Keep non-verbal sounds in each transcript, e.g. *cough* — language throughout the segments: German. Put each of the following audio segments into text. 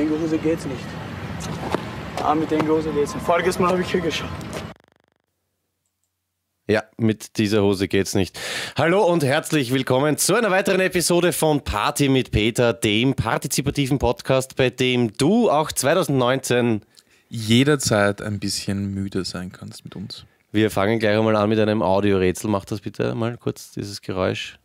Denguhose geht's nicht. Ah, mit Denguhose geht's nicht. Voriges Mal habe ich hier geschaut. Ja, mit dieser Hose geht's nicht. Hallo und herzlich willkommen zu einer weiteren Episode von Party mit Peter, dem partizipativen Podcast, bei dem du auch 2019 jederzeit ein bisschen müde sein kannst mit uns. Wir fangen gleich einmal an mit einem Audiorätsel. Mach das bitte mal kurz, dieses Geräusch.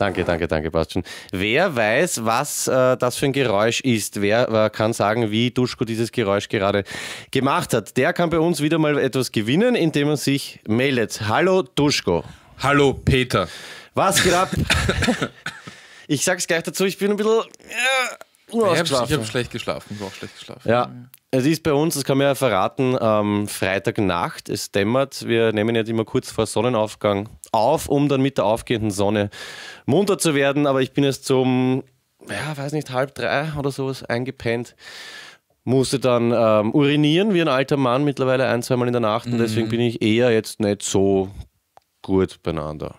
Danke, danke, danke, Bastian. Wer weiß, was äh, das für ein Geräusch ist? Wer äh, kann sagen, wie Duschko dieses Geräusch gerade gemacht hat? Der kann bei uns wieder mal etwas gewinnen, indem er sich meldet. Hallo Duschko. Hallo Peter. Was geht ab? *laughs* ich sag's gleich dazu, ich bin ein bisschen. Äh, ich habe hab schlecht geschlafen. Ich habe auch schlecht geschlafen. Ja. Es ist bei uns, das kann man ja verraten, ähm, Freitagnacht, es dämmert. Wir nehmen jetzt immer kurz vor Sonnenaufgang auf, um dann mit der aufgehenden Sonne munter zu werden. Aber ich bin jetzt zum, ja, weiß nicht, halb drei oder sowas eingepennt. Musste dann ähm, urinieren wie ein alter Mann, mittlerweile ein, zweimal in der Nacht. Und deswegen mhm. bin ich eher jetzt nicht so gut beieinander.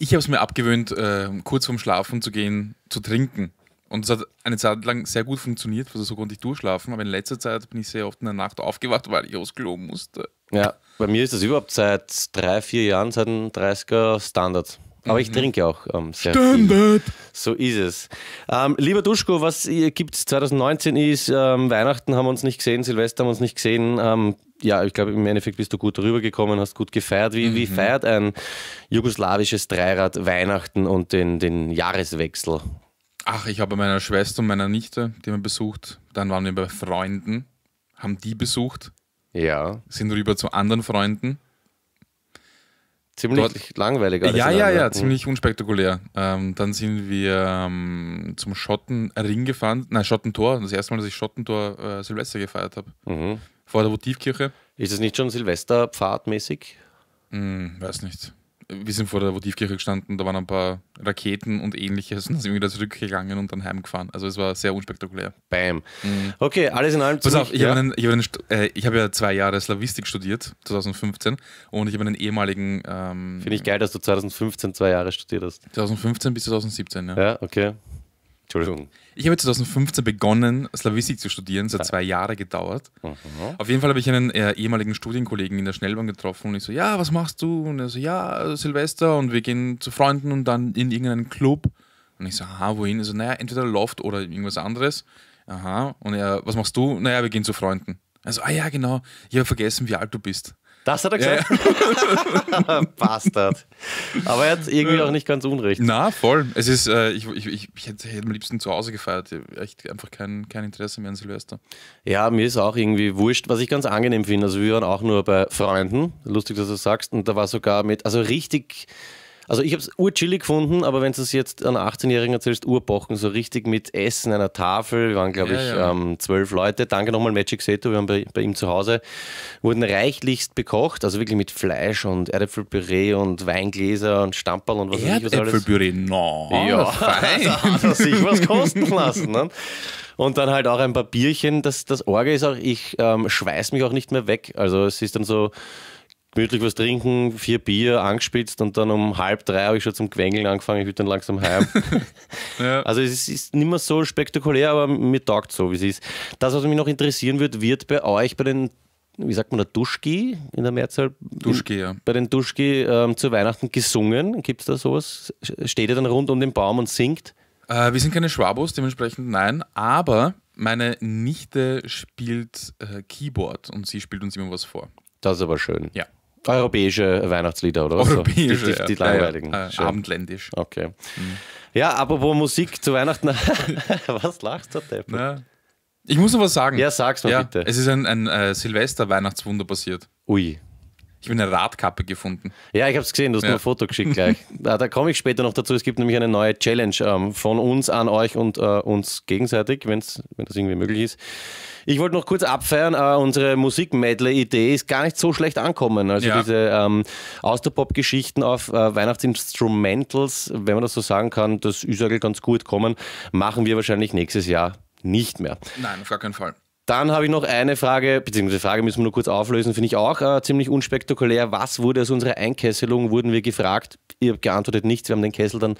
Ich habe es mir abgewöhnt, äh, kurz vorm Schlafen zu gehen, zu trinken. Und es hat eine Zeit lang sehr gut funktioniert, also so konnte ich durchschlafen, aber in letzter Zeit bin ich sehr oft in der Nacht aufgewacht, weil ich aufs Klo musste. Ja, bei mir ist das überhaupt seit drei, vier Jahren, seit dem 30er Standard. Aber ich mhm. trinke auch ähm, sehr Standard. viel. So ist es. Ähm, lieber Duschko, was gibt es 2019 ist, ähm, Weihnachten haben wir uns nicht gesehen, Silvester haben wir uns nicht gesehen. Ähm, ja, ich glaube, im Endeffekt bist du gut rübergekommen, hast gut gefeiert. Wie, mhm. wie feiert ein jugoslawisches Dreirad Weihnachten und den, den Jahreswechsel? Ach, ich habe meiner Schwester und meiner Nichte, die haben besucht. Dann waren wir bei Freunden, haben die besucht. Ja. Sind rüber zu anderen Freunden. Ziemlich Dort, langweilig. Alles ja, ja, ja, hm. ziemlich unspektakulär. Ähm, dann sind wir ähm, zum Schottenring gefahren, nein, Schottentor. Das erste Mal, dass ich Schottentor äh, Silvester gefeiert habe. Mhm. Vor der Votivkirche. Ist es nicht schon Silvesterpfadmäßig? Hm, weiß nicht wir sind vor der Votivkirche gestanden, da waren ein paar Raketen und ähnliches und sind wir wieder zurückgegangen und dann heimgefahren. Also es war sehr unspektakulär. Bam. Mhm. Okay, alles in allem. Pass auf, ich ja. habe hab äh, hab ja zwei Jahre Slavistik studiert, 2015, und ich habe einen ehemaligen. Ähm, Finde ich geil, dass du 2015 zwei Jahre studiert hast. 2015 bis 2017, ja. Ja, okay. Entschuldigung. Ich habe 2015 begonnen, Slavistik zu studieren. Es hat zwei Jahre gedauert. Mhm. Auf jeden Fall habe ich einen äh, ehemaligen Studienkollegen in der Schnellbahn getroffen und ich so, ja, was machst du? Und er so, ja, Silvester und wir gehen zu Freunden und dann in irgendeinen Club. Und ich so, aha, wohin? Er so, naja, entweder Loft oder irgendwas anderes. Aha. Und er, was machst du? Naja, wir gehen zu Freunden. Also, ah ja, genau. Ich habe vergessen, wie alt du bist. Das hat er gesagt. Ja. *laughs* Bastard. Aber er hat irgendwie ja. auch nicht ganz unrecht. Na, voll. Es ist, äh, ich, ich, ich, ich, hätte, am liebsten zu Hause gefeiert. Echt einfach kein, kein Interesse mehr an Silvester. Ja, mir ist auch irgendwie wurscht, was ich ganz angenehm finde. Also, wir waren auch nur bei Freunden. Lustig, dass du das sagst. Und da war sogar mit, also richtig also ich habe es urchillig gefunden, aber wenn du es jetzt einer 18-Jährigen erzählst, urbochen, so richtig mit Essen, einer Tafel, wir waren glaube ja, ich ja. Ähm, zwölf Leute. Danke nochmal Magic Seto, wir waren bei, bei, ihm zu Hause, wurden reichlichst bekocht, also wirklich mit Fleisch und Erdäpfelpüree und Weingläser und Stamperl und was weiß ich was alles. Erdäpfelpüree, no. Ja, *laughs* fein. da *laughs* hat er sich was kosten lassen. Ne? Und dann halt auch ein paar Bierchen. Das, das Orgel ist auch, ich ähm, schweiß mich auch nicht mehr weg. Also es ist dann so gemütlich was trinken, vier Bier angespitzt und dann um halb drei habe ich schon zum Quengeln angefangen, ich würde dann langsam heim. *laughs* ja. Also es ist nicht mehr so spektakulär, aber mir taugt so, wie es ist. Das, was mich noch interessieren wird, wird bei euch bei den wie sagt man da, Duschki in der Mehrzahl? Duschki, ja. Bei den Duschki ähm, zu Weihnachten gesungen. Gibt es da sowas? Steht ihr dann rund um den Baum und singt? Äh, wir sind keine Schwabos, dementsprechend nein, aber meine Nichte spielt äh, Keyboard und sie spielt uns immer was vor. Das ist aber schön. Ja. Europäische Weihnachtslieder oder was? Also, Europäische, so? die, die, die langweiligen. Ja, ja. Äh, abendländisch. Okay. Mhm. Ja, apropos Musik zu Weihnachten. *laughs* was lachst du, Depp? Na, ich muss noch was sagen. Ja, sag's mal bitte. Es ist ein, ein äh, Silvester-Weihnachtswunder passiert. Ui. Ich habe eine Radkappe gefunden. Ja, ich habe es gesehen, du hast ja. mir ein Foto geschickt gleich. da, *laughs* da komme ich später noch dazu. Es gibt nämlich eine neue Challenge ähm, von uns an euch und äh, uns gegenseitig, wenn das irgendwie möglich ist. Ich wollte noch kurz abfeiern, äh, unsere musik idee ist gar nicht so schlecht ankommen. Also ja. diese ähm, Austerpop-Geschichten auf äh, Weihnachtsinstrumentals, wenn man das so sagen kann, das ist eigentlich ganz gut kommen, machen wir wahrscheinlich nächstes Jahr nicht mehr. Nein, auf gar keinen Fall. Dann habe ich noch eine Frage, beziehungsweise Frage müssen wir nur kurz auflösen, finde ich auch äh, ziemlich unspektakulär. Was wurde aus unserer Einkesselung? Wurden wir gefragt? Ihr habt geantwortet nichts. Wir haben den Kessel dann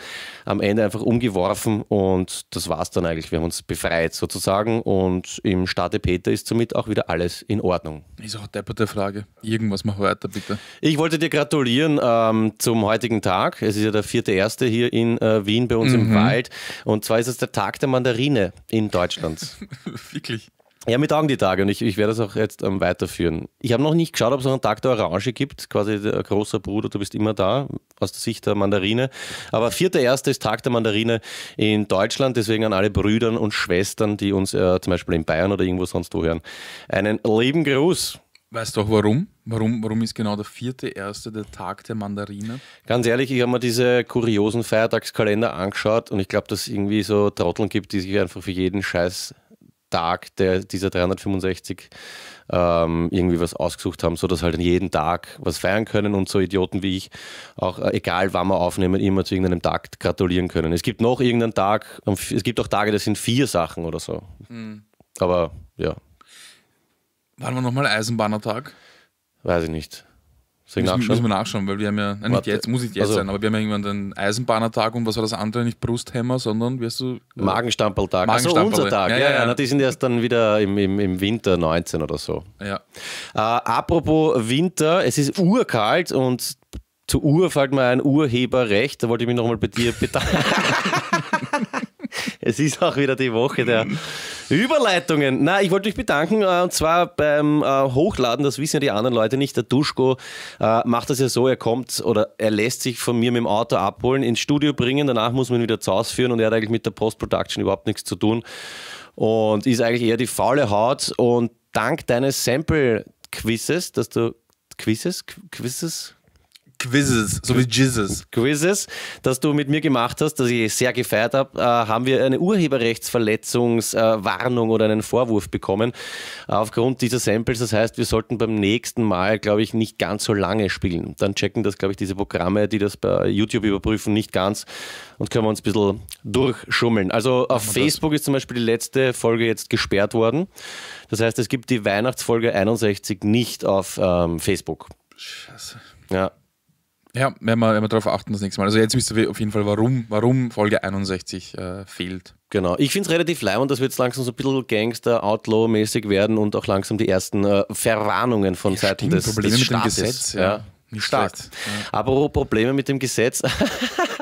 am Ende einfach umgeworfen und das war es dann eigentlich. Wir haben uns befreit sozusagen und im Starte Peter ist somit auch wieder alles in Ordnung. Ist auch depperte Frage. Irgendwas mach weiter, bitte. Ich wollte dir gratulieren ähm, zum heutigen Tag. Es ist ja der vierte erste hier in äh, Wien bei uns mhm. im Wald und zwar ist es der Tag der Mandarine in Deutschland. *laughs* Wirklich? Ja, mir taugen die Tage und ich, ich werde das auch jetzt ähm, weiterführen. Ich habe noch nicht geschaut, ob es noch einen Tag der Orange gibt, quasi der äh, großer Bruder, du bist immer da, aus der Sicht der Mandarine. Aber 4.1. ist Tag der Mandarine in Deutschland, deswegen an alle Brüdern und Schwestern, die uns äh, zum Beispiel in Bayern oder irgendwo sonst wo hören, einen lieben Gruß. Weißt du auch warum? Warum, warum ist genau der 4.1. der Tag der Mandarine? Ganz ehrlich, ich habe mir diese kuriosen Feiertagskalender angeschaut und ich glaube, dass es irgendwie so Trotteln gibt, die sich einfach für jeden Scheiß Tag der, dieser 365 ähm, irgendwie was ausgesucht haben, sodass halt an jedem Tag was feiern können und so Idioten wie ich auch, äh, egal wann wir aufnehmen, immer zu irgendeinem Tag gratulieren können. Es gibt noch irgendeinen Tag, es gibt auch Tage, das sind vier Sachen oder so. Mhm. Aber ja. Wann war nochmal Eisenbahnertag? Weiß ich nicht. Müssen, nachschauen? müssen wir nachschauen, weil wir haben ja, nein, Warte, jetzt, muss ich jetzt also, sein, aber wir haben ja irgendwann den Eisenbahnertag und was war das andere? Nicht Brusthämmer, sondern wirst du. Magenstampeltag. Magenstamperltag. Magenstamperl also unser Tag. Ja, ja, ja, ja. die sind erst dann wieder im, im, im Winter 19 oder so. Ja. Äh, apropos Winter, es ist urkalt und zu Uhr fällt mir ein Urheberrecht. Da wollte ich mich nochmal bei dir bedanken. *laughs* *laughs* Es ist auch wieder die Woche der Überleitungen. Na, ich wollte euch bedanken äh, und zwar beim äh, Hochladen, das wissen ja die anderen Leute nicht. Der Duschko äh, macht das ja so, er kommt oder er lässt sich von mir mit dem Auto abholen, ins Studio bringen, danach muss man ihn wieder zu Hause führen und er hat eigentlich mit der Post-Production überhaupt nichts zu tun und ist eigentlich eher die faule Haut und dank deines Sample Quizzes, dass du Quizzes, Quizzes, Quizzes, so wie Jizzes. Quizzes, das du mit mir gemacht hast, das ich sehr gefeiert habe, äh, haben wir eine Urheberrechtsverletzungswarnung äh, oder einen Vorwurf bekommen aufgrund dieser Samples. Das heißt, wir sollten beim nächsten Mal, glaube ich, nicht ganz so lange spielen. Dann checken das, glaube ich, diese Programme, die das bei YouTube überprüfen, nicht ganz und können wir uns ein bisschen durchschummeln. Also auf Facebook das. ist zum Beispiel die letzte Folge jetzt gesperrt worden. Das heißt, es gibt die Weihnachtsfolge 61 nicht auf ähm, Facebook. Scheiße. Ja, ja, werden wir, werden wir darauf achten das nächste Mal. Also jetzt wisst ihr auf jeden Fall, warum, warum Folge 61 äh, fehlt. Genau. Ich finde es relativ leimend, dass wir jetzt langsam so ein bisschen Gangster-Outlaw-mäßig werden und auch langsam die ersten äh, Verwarnungen von ja, Seiten stimmt, des, Probleme des Staates. Mit dem Gesetz, ja. ja. Stark. Ja. Apropos Probleme mit dem Gesetz. *laughs*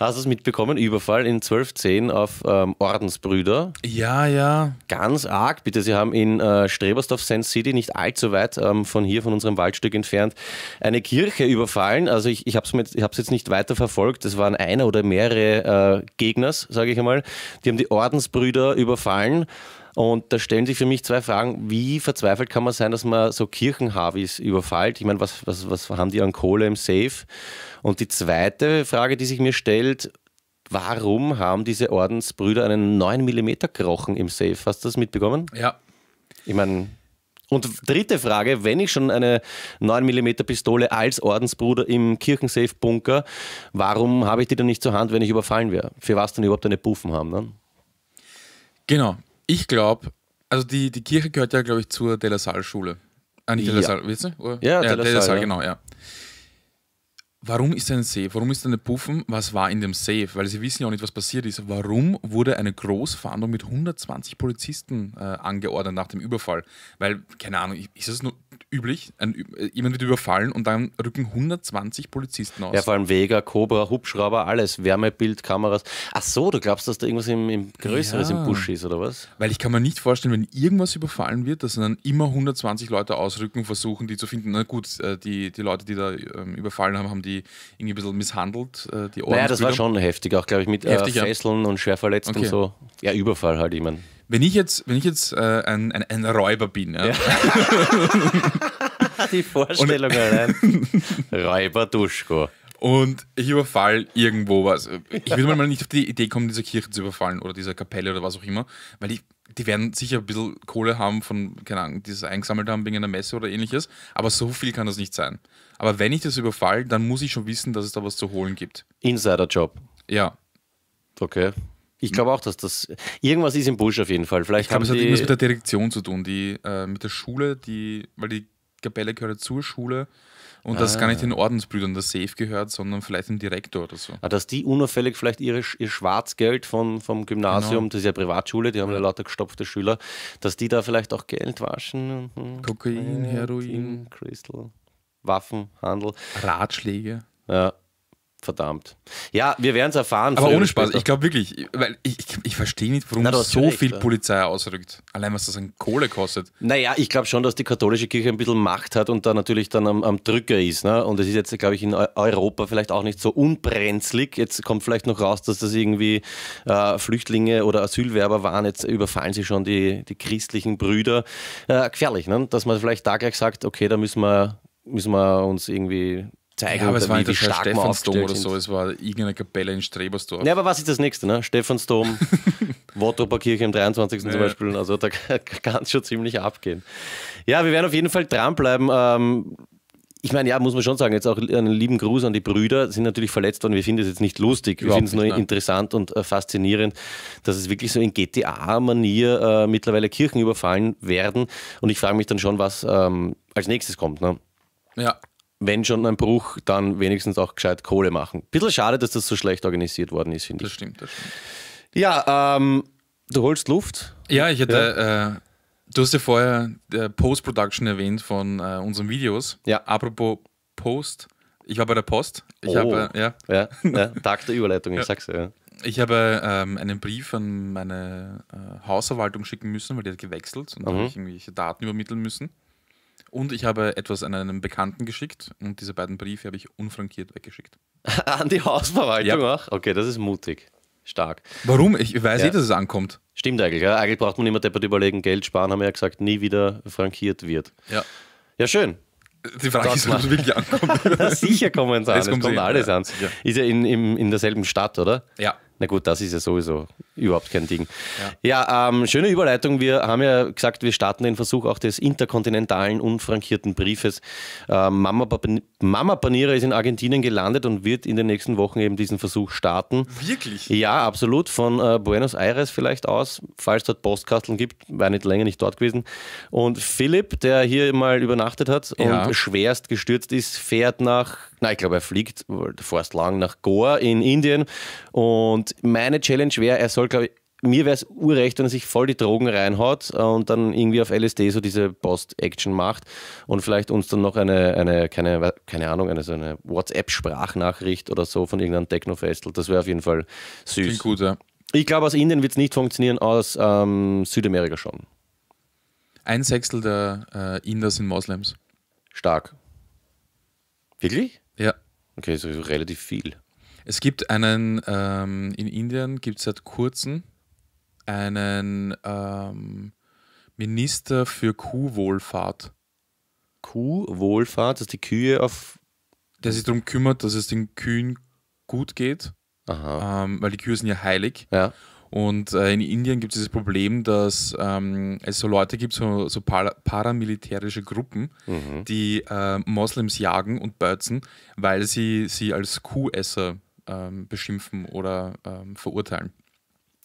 Hast du es mitbekommen? Überfall in 1210 auf ähm, Ordensbrüder. Ja, ja. Ganz arg, bitte. Sie haben in äh, Strebersdorf Sand City, nicht allzu weit ähm, von hier, von unserem Waldstück entfernt, eine Kirche überfallen. Also ich, ich habe es jetzt nicht weiter verfolgt. Es waren einer oder mehrere äh, Gegners, sage ich einmal. Die haben die Ordensbrüder überfallen. Und da stellen sich für mich zwei Fragen. Wie verzweifelt kann man sein, dass man so Kirchenhavis überfällt? Ich meine, was, was, was haben die an Kohle im Safe? Und die zweite Frage, die sich mir stellt, warum haben diese Ordensbrüder einen 9 mm Krochen im Safe? Hast du das mitbekommen? Ja. Ich meine, und dritte Frage, wenn ich schon eine 9mm Pistole als Ordensbruder im Kirchensafe-Bunker, warum habe ich die dann nicht zur Hand, wenn ich überfallen wäre? Für was dann überhaupt eine Puffen haben? Ne? Genau. Ich glaube, also die, die Kirche gehört ja, glaube ich, zur De La Salle-Schule. Ah, nicht De La Salle, wisst ihr? Oder? Ja, ja, De La Salle, De La Salle ja. genau, ja. Warum ist ein Safe? Warum ist eine Puffen? Was war in dem Safe? Weil sie wissen ja auch nicht, was passiert ist. Warum wurde eine Großfahndung mit 120 Polizisten äh, angeordnet nach dem Überfall? Weil, keine Ahnung, ist das nur üblich. Ein, äh, jemand wird überfallen und dann rücken 120 Polizisten aus. Ja, vor allem Vega, Cobra, Hubschrauber, alles, Wärmebild, Kameras. Ach so, du glaubst, dass da irgendwas im, im Größeres ja. im Busch ist oder was? Weil ich kann mir nicht vorstellen, wenn irgendwas überfallen wird, dass dann immer 120 Leute ausrücken versuchen, die zu finden. Na gut, äh, die, die Leute, die da ähm, überfallen haben, haben die irgendwie ein bisschen misshandelt. Äh, die naja, das war schon heftig, auch glaube ich mit heftig, äh, Fesseln ja. und Schwerverletzten okay. und so. Ja, Überfall halt, ich meine wenn ich jetzt, wenn ich jetzt äh, ein, ein, ein, Räuber bin, ja. ja. *laughs* Die Vorstellung und, allein. *laughs* Räuber Duschko. Und ich überfall irgendwo was. Ich würde mal nicht auf die Idee kommen, diese Kirche zu überfallen oder dieser Kapelle oder was auch immer, weil die, die werden sicher ein bisschen Kohle haben von, keine Ahnung, die sie eingesammelt haben wegen einer Messe oder ähnliches, aber so viel kann das nicht sein. Aber wenn ich das überfall, dann muss ich schon wissen, dass es da was zu holen gibt. Insider-Job. Ja. Okay. Ich glaube auch, dass das irgendwas ist im Busch auf jeden Fall. Vielleicht ich glaube, es hat irgendwas mit der Direktion zu tun, die äh, mit der Schule, die, weil die Kapelle gehört zur Schule. Und ah. das gar nicht den Ordensbrüdern der Safe gehört, sondern vielleicht dem Direktor oder so. Ah, dass die unauffällig vielleicht ihre, ihr Schwarzgeld von, vom Gymnasium, genau. das ist ja Privatschule, die haben ja lauter gestopfte Schüler, dass die da vielleicht auch Geld waschen. Hm, Kokain, Heroin, Crystal, Waffenhandel. Ratschläge. Ja, verdammt. Ja, wir werden es erfahren. Aber ohne Spaß, ich glaube wirklich, weil ich, ich, ich verstehe nicht, warum Na, so recht, viel ja. Polizei ausrückt. Allein was das an Kohle kostet. Naja, ich glaube schon, dass die katholische Kirche ein bisschen Macht hat und da natürlich dann am, am Drücker ist. Ne? Und es ist jetzt, glaube ich, in Europa vielleicht auch nicht so unbrenzlig. Jetzt kommt vielleicht noch raus, dass das irgendwie äh, Flüchtlinge oder Asylwerber waren. Jetzt überfallen sie schon die, die christlichen Brüder. Äh, gefährlich, ne? dass man vielleicht da gleich sagt, okay, da müssen wir, müssen wir uns irgendwie zeigen. Ja, aber es war nicht das Stephansdom oder so, es war irgendeine Kapelle in Strebersdorf. Ja, aber was ist das nächste? Ne? Stephansdom, *laughs* Wottroper Kirche am 23. Ja. zum Beispiel. Also da *laughs* kann es schon ziemlich abgehen. Ja, wir werden auf jeden Fall dranbleiben. Ähm, ich meine, ja, muss man schon sagen, jetzt auch einen lieben Gruß an die Brüder, sind natürlich verletzt worden. Wir finden es jetzt nicht lustig, wir finden es nur nein. interessant und äh, faszinierend, dass es wirklich so in GTA-Manier äh, mittlerweile Kirchen überfallen werden. Und ich frage mich dann schon, was ähm, als nächstes kommt. Ne? Ja wenn schon ein Bruch, dann wenigstens auch gescheit Kohle machen. Bisschen schade, dass das so schlecht organisiert worden ist, finde ich. Das stimmt, das stimmt. Ja, ähm, du holst Luft. Ja, ich hätte, ja. Äh, du hast ja vorher äh, Post-Production erwähnt von äh, unseren Videos. Ja. Apropos Post, ich war bei der Post. Ich oh. habe, äh, ja. Ja, ja. *laughs* Tag der Überleitung, ich sag's ja. Ich habe ähm, einen Brief an meine äh, Hausverwaltung schicken müssen, weil die hat gewechselt und mhm. habe ich irgendwelche Daten übermitteln müssen. Und ich habe etwas an einen Bekannten geschickt und diese beiden Briefe habe ich unfrankiert weggeschickt. *laughs* an die Hausverwaltung? Ja. Okay, das ist mutig. Stark. Warum? Ich weiß eh, ja. eh, dass es ankommt. Stimmt eigentlich. Ja. Eigentlich braucht man immer deppert überlegen, Geld sparen, haben wir ja gesagt, nie wieder frankiert wird. Ja. Ja, schön. Die Frage Gott, ist, ob es wirklich ankommt. *laughs* Sicher kommen es an. Es kommt, es kommt alles ja. an. Ist ja in, in, in derselben Stadt, oder? Ja. Na gut, das ist ja sowieso überhaupt kein Ding. Ja, ja ähm, schöne Überleitung. Wir haben ja gesagt, wir starten den Versuch auch des interkontinentalen, unfrankierten Briefes. Ähm, Mama, Pan Mama Panera ist in Argentinien gelandet und wird in den nächsten Wochen eben diesen Versuch starten. Wirklich? Ja, absolut. Von äh, Buenos Aires vielleicht aus, falls dort Postkasteln gibt. War nicht länger nicht dort gewesen. Und Philipp, der hier mal übernachtet hat ja. und schwerst gestürzt ist, fährt nach, na, ich glaube, er fliegt vorerst lang nach Goa in Indien und meine Challenge wäre, er soll, glaube ich, mir wäre es urrecht, wenn er sich voll die Drogen reinhaut und dann irgendwie auf LSD so diese Post-Action macht und vielleicht uns dann noch eine, eine keine, keine Ahnung, eine, so eine WhatsApp-Sprachnachricht oder so von irgendeinem Techno-Festel. Das wäre auf jeden Fall süß. Klingt gut, ja. Ich glaube, aus Indien wird es nicht funktionieren, aus ähm, Südamerika schon. Ein Sechstel der äh, Inder sind Moslems. Stark. Wirklich? Ja. Okay, so relativ viel. Es gibt einen, ähm, in Indien gibt es seit kurzem einen ähm, Minister für Kuhwohlfahrt. Kuhwohlfahrt, dass die Kühe auf. Der sich darum kümmert, dass es den Kühen gut geht, ähm, weil die Kühe sind ja heilig. Ja. Und äh, in Indien gibt es dieses Problem, dass ähm, es so Leute gibt, so, so paramilitärische Gruppen, mhm. die äh, Moslems jagen und bötzen, weil sie sie als Kuhesser ähm, beschimpfen oder ähm, verurteilen.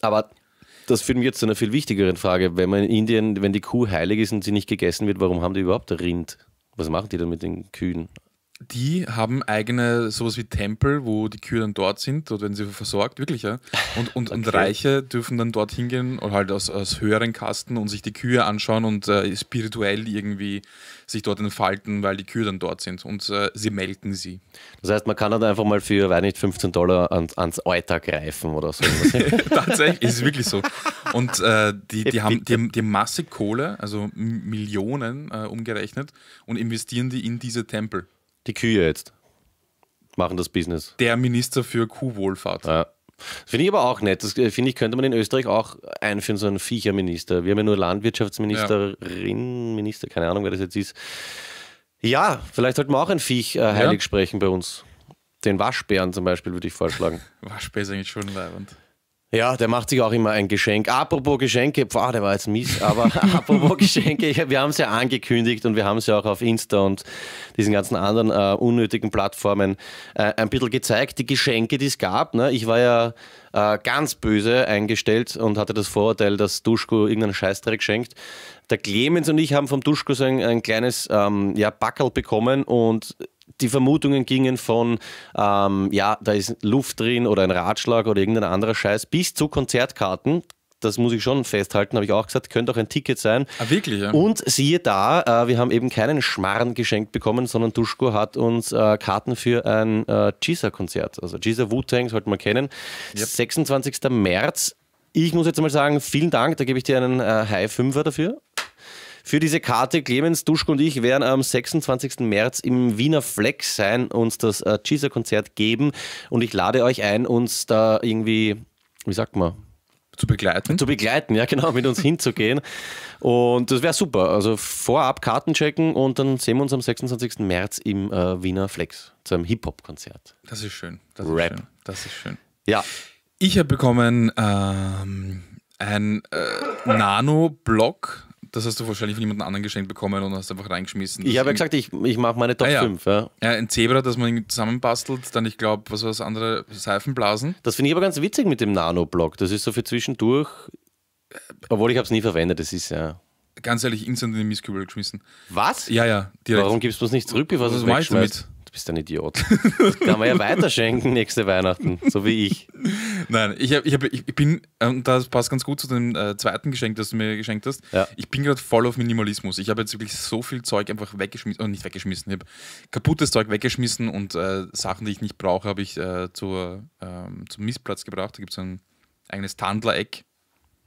Aber das führt mich jetzt zu einer viel wichtigeren Frage. Wenn man in Indien, wenn die Kuh heilig ist und sie nicht gegessen wird, warum haben die überhaupt Rind? Was machen die dann mit den Kühen? die haben eigene, sowas wie Tempel, wo die Kühe dann dort sind, dort werden sie versorgt, wirklich, ja. Und, und, okay. und Reiche dürfen dann dort hingehen oder halt aus, aus höheren Kasten und sich die Kühe anschauen und äh, spirituell irgendwie sich dort entfalten, weil die Kühe dann dort sind und äh, sie melken sie. Das heißt, man kann dann einfach mal für, weiß nicht, 15 Dollar an, ans Euter greifen oder so. *laughs* *laughs* Tatsächlich, ist wirklich so. Und äh, die, die, haben, die, die haben Masse Kohle, also Millionen äh, umgerechnet und investieren die in diese Tempel. Die Kühe jetzt machen das Business. Der Minister für Kuhwohlfahrt. Ja. Finde ich aber auch nett. Das äh, finde ich, könnte man in Österreich auch einführen, so einen Viecherminister. Wir haben ja nur Landwirtschaftsministerin, ja. Minister, keine Ahnung, wer das jetzt ist. Ja, vielleicht sollten wir auch ein Viech äh, heilig ja. sprechen bei uns. Den Waschbären zum Beispiel würde ich vorschlagen. *laughs* Waschbär ist eigentlich schon leibend. Ja, der macht sich auch immer ein Geschenk. Apropos Geschenke, pf, ah, der war jetzt mies, aber *laughs* *laughs* apropos Geschenke, wir haben es ja angekündigt und wir haben es ja auch auf Insta und diesen ganzen anderen äh, unnötigen Plattformen äh, ein bisschen gezeigt, die Geschenke, die es gab. Ne? Ich war ja äh, ganz böse eingestellt und hatte das Vorurteil, dass Duschko irgendeinen Scheißdreck schenkt. Der Clemens und ich haben vom Duschko so ein, ein kleines ähm, ja, Backel bekommen und die Vermutungen gingen von, ähm, ja, da ist Luft drin oder ein Ratschlag oder irgendein anderer Scheiß, bis zu Konzertkarten das muss ich schon festhalten, habe ich auch gesagt, könnte auch ein Ticket sein. Ah, wirklich? Ja. Und siehe da, äh, wir haben eben keinen Schmarrn geschenkt bekommen, sondern Duschko hat uns äh, Karten für ein cheeser äh, Giza-Konzert, also Cheeser Wu-Tang sollte man kennen, yep. 26. März. Ich muss jetzt mal sagen, vielen Dank, da gebe ich dir einen äh, High-Fünfer dafür für diese Karte. Clemens Duschk und ich werden am 26. März im Wiener Flex sein, uns das äh, Cheeser-Konzert geben und ich lade euch ein, uns da irgendwie, wie sagt man, zu begleiten. Zu begleiten, ja genau, mit uns *laughs* hinzugehen. Und das wäre super. Also vorab Karten checken und dann sehen wir uns am 26. März im äh, Wiener Flex zu einem Hip-Hop-Konzert. Das ist schön. Das Rap. Ist schön. Das ist schön. Ja. Ich habe bekommen ähm, ein äh, Nano-Block das hast du wahrscheinlich von jemand anderen geschenkt bekommen und hast einfach reingeschmissen. Ich habe ja gesagt, ich, ich mache meine Top ah, 5. Ja. ja. ein Zebra, das man zusammenbastelt, dann ich glaube, was war das andere, Seifenblasen. Das finde ich aber ganz witzig mit dem Nano-Block. Das ist so für zwischendurch, obwohl ich habe es nie verwendet, das ist ja ganz ehrlich instant in den Mistkübel geschmissen. Was? Ja, ja. Direkt. Warum gibst du es nicht zurück, bevor du es wegschmeißt? Damit? du bist ein Idiot. Das *laughs* kann man ja weiterschenken nächste Weihnachten, so wie ich. Nein, ich, hab, ich, hab, ich bin, und ähm, das passt ganz gut zu dem äh, zweiten Geschenk, das du mir geschenkt hast. Ja. Ich bin gerade voll auf Minimalismus. Ich habe jetzt wirklich so viel Zeug einfach weggeschmissen, oder äh, nicht weggeschmissen, ich habe kaputtes Zeug weggeschmissen und äh, Sachen, die ich nicht brauche, habe ich äh, zur, ähm, zum Missplatz gebracht. Da gibt es ein eigenes Tandler-Eck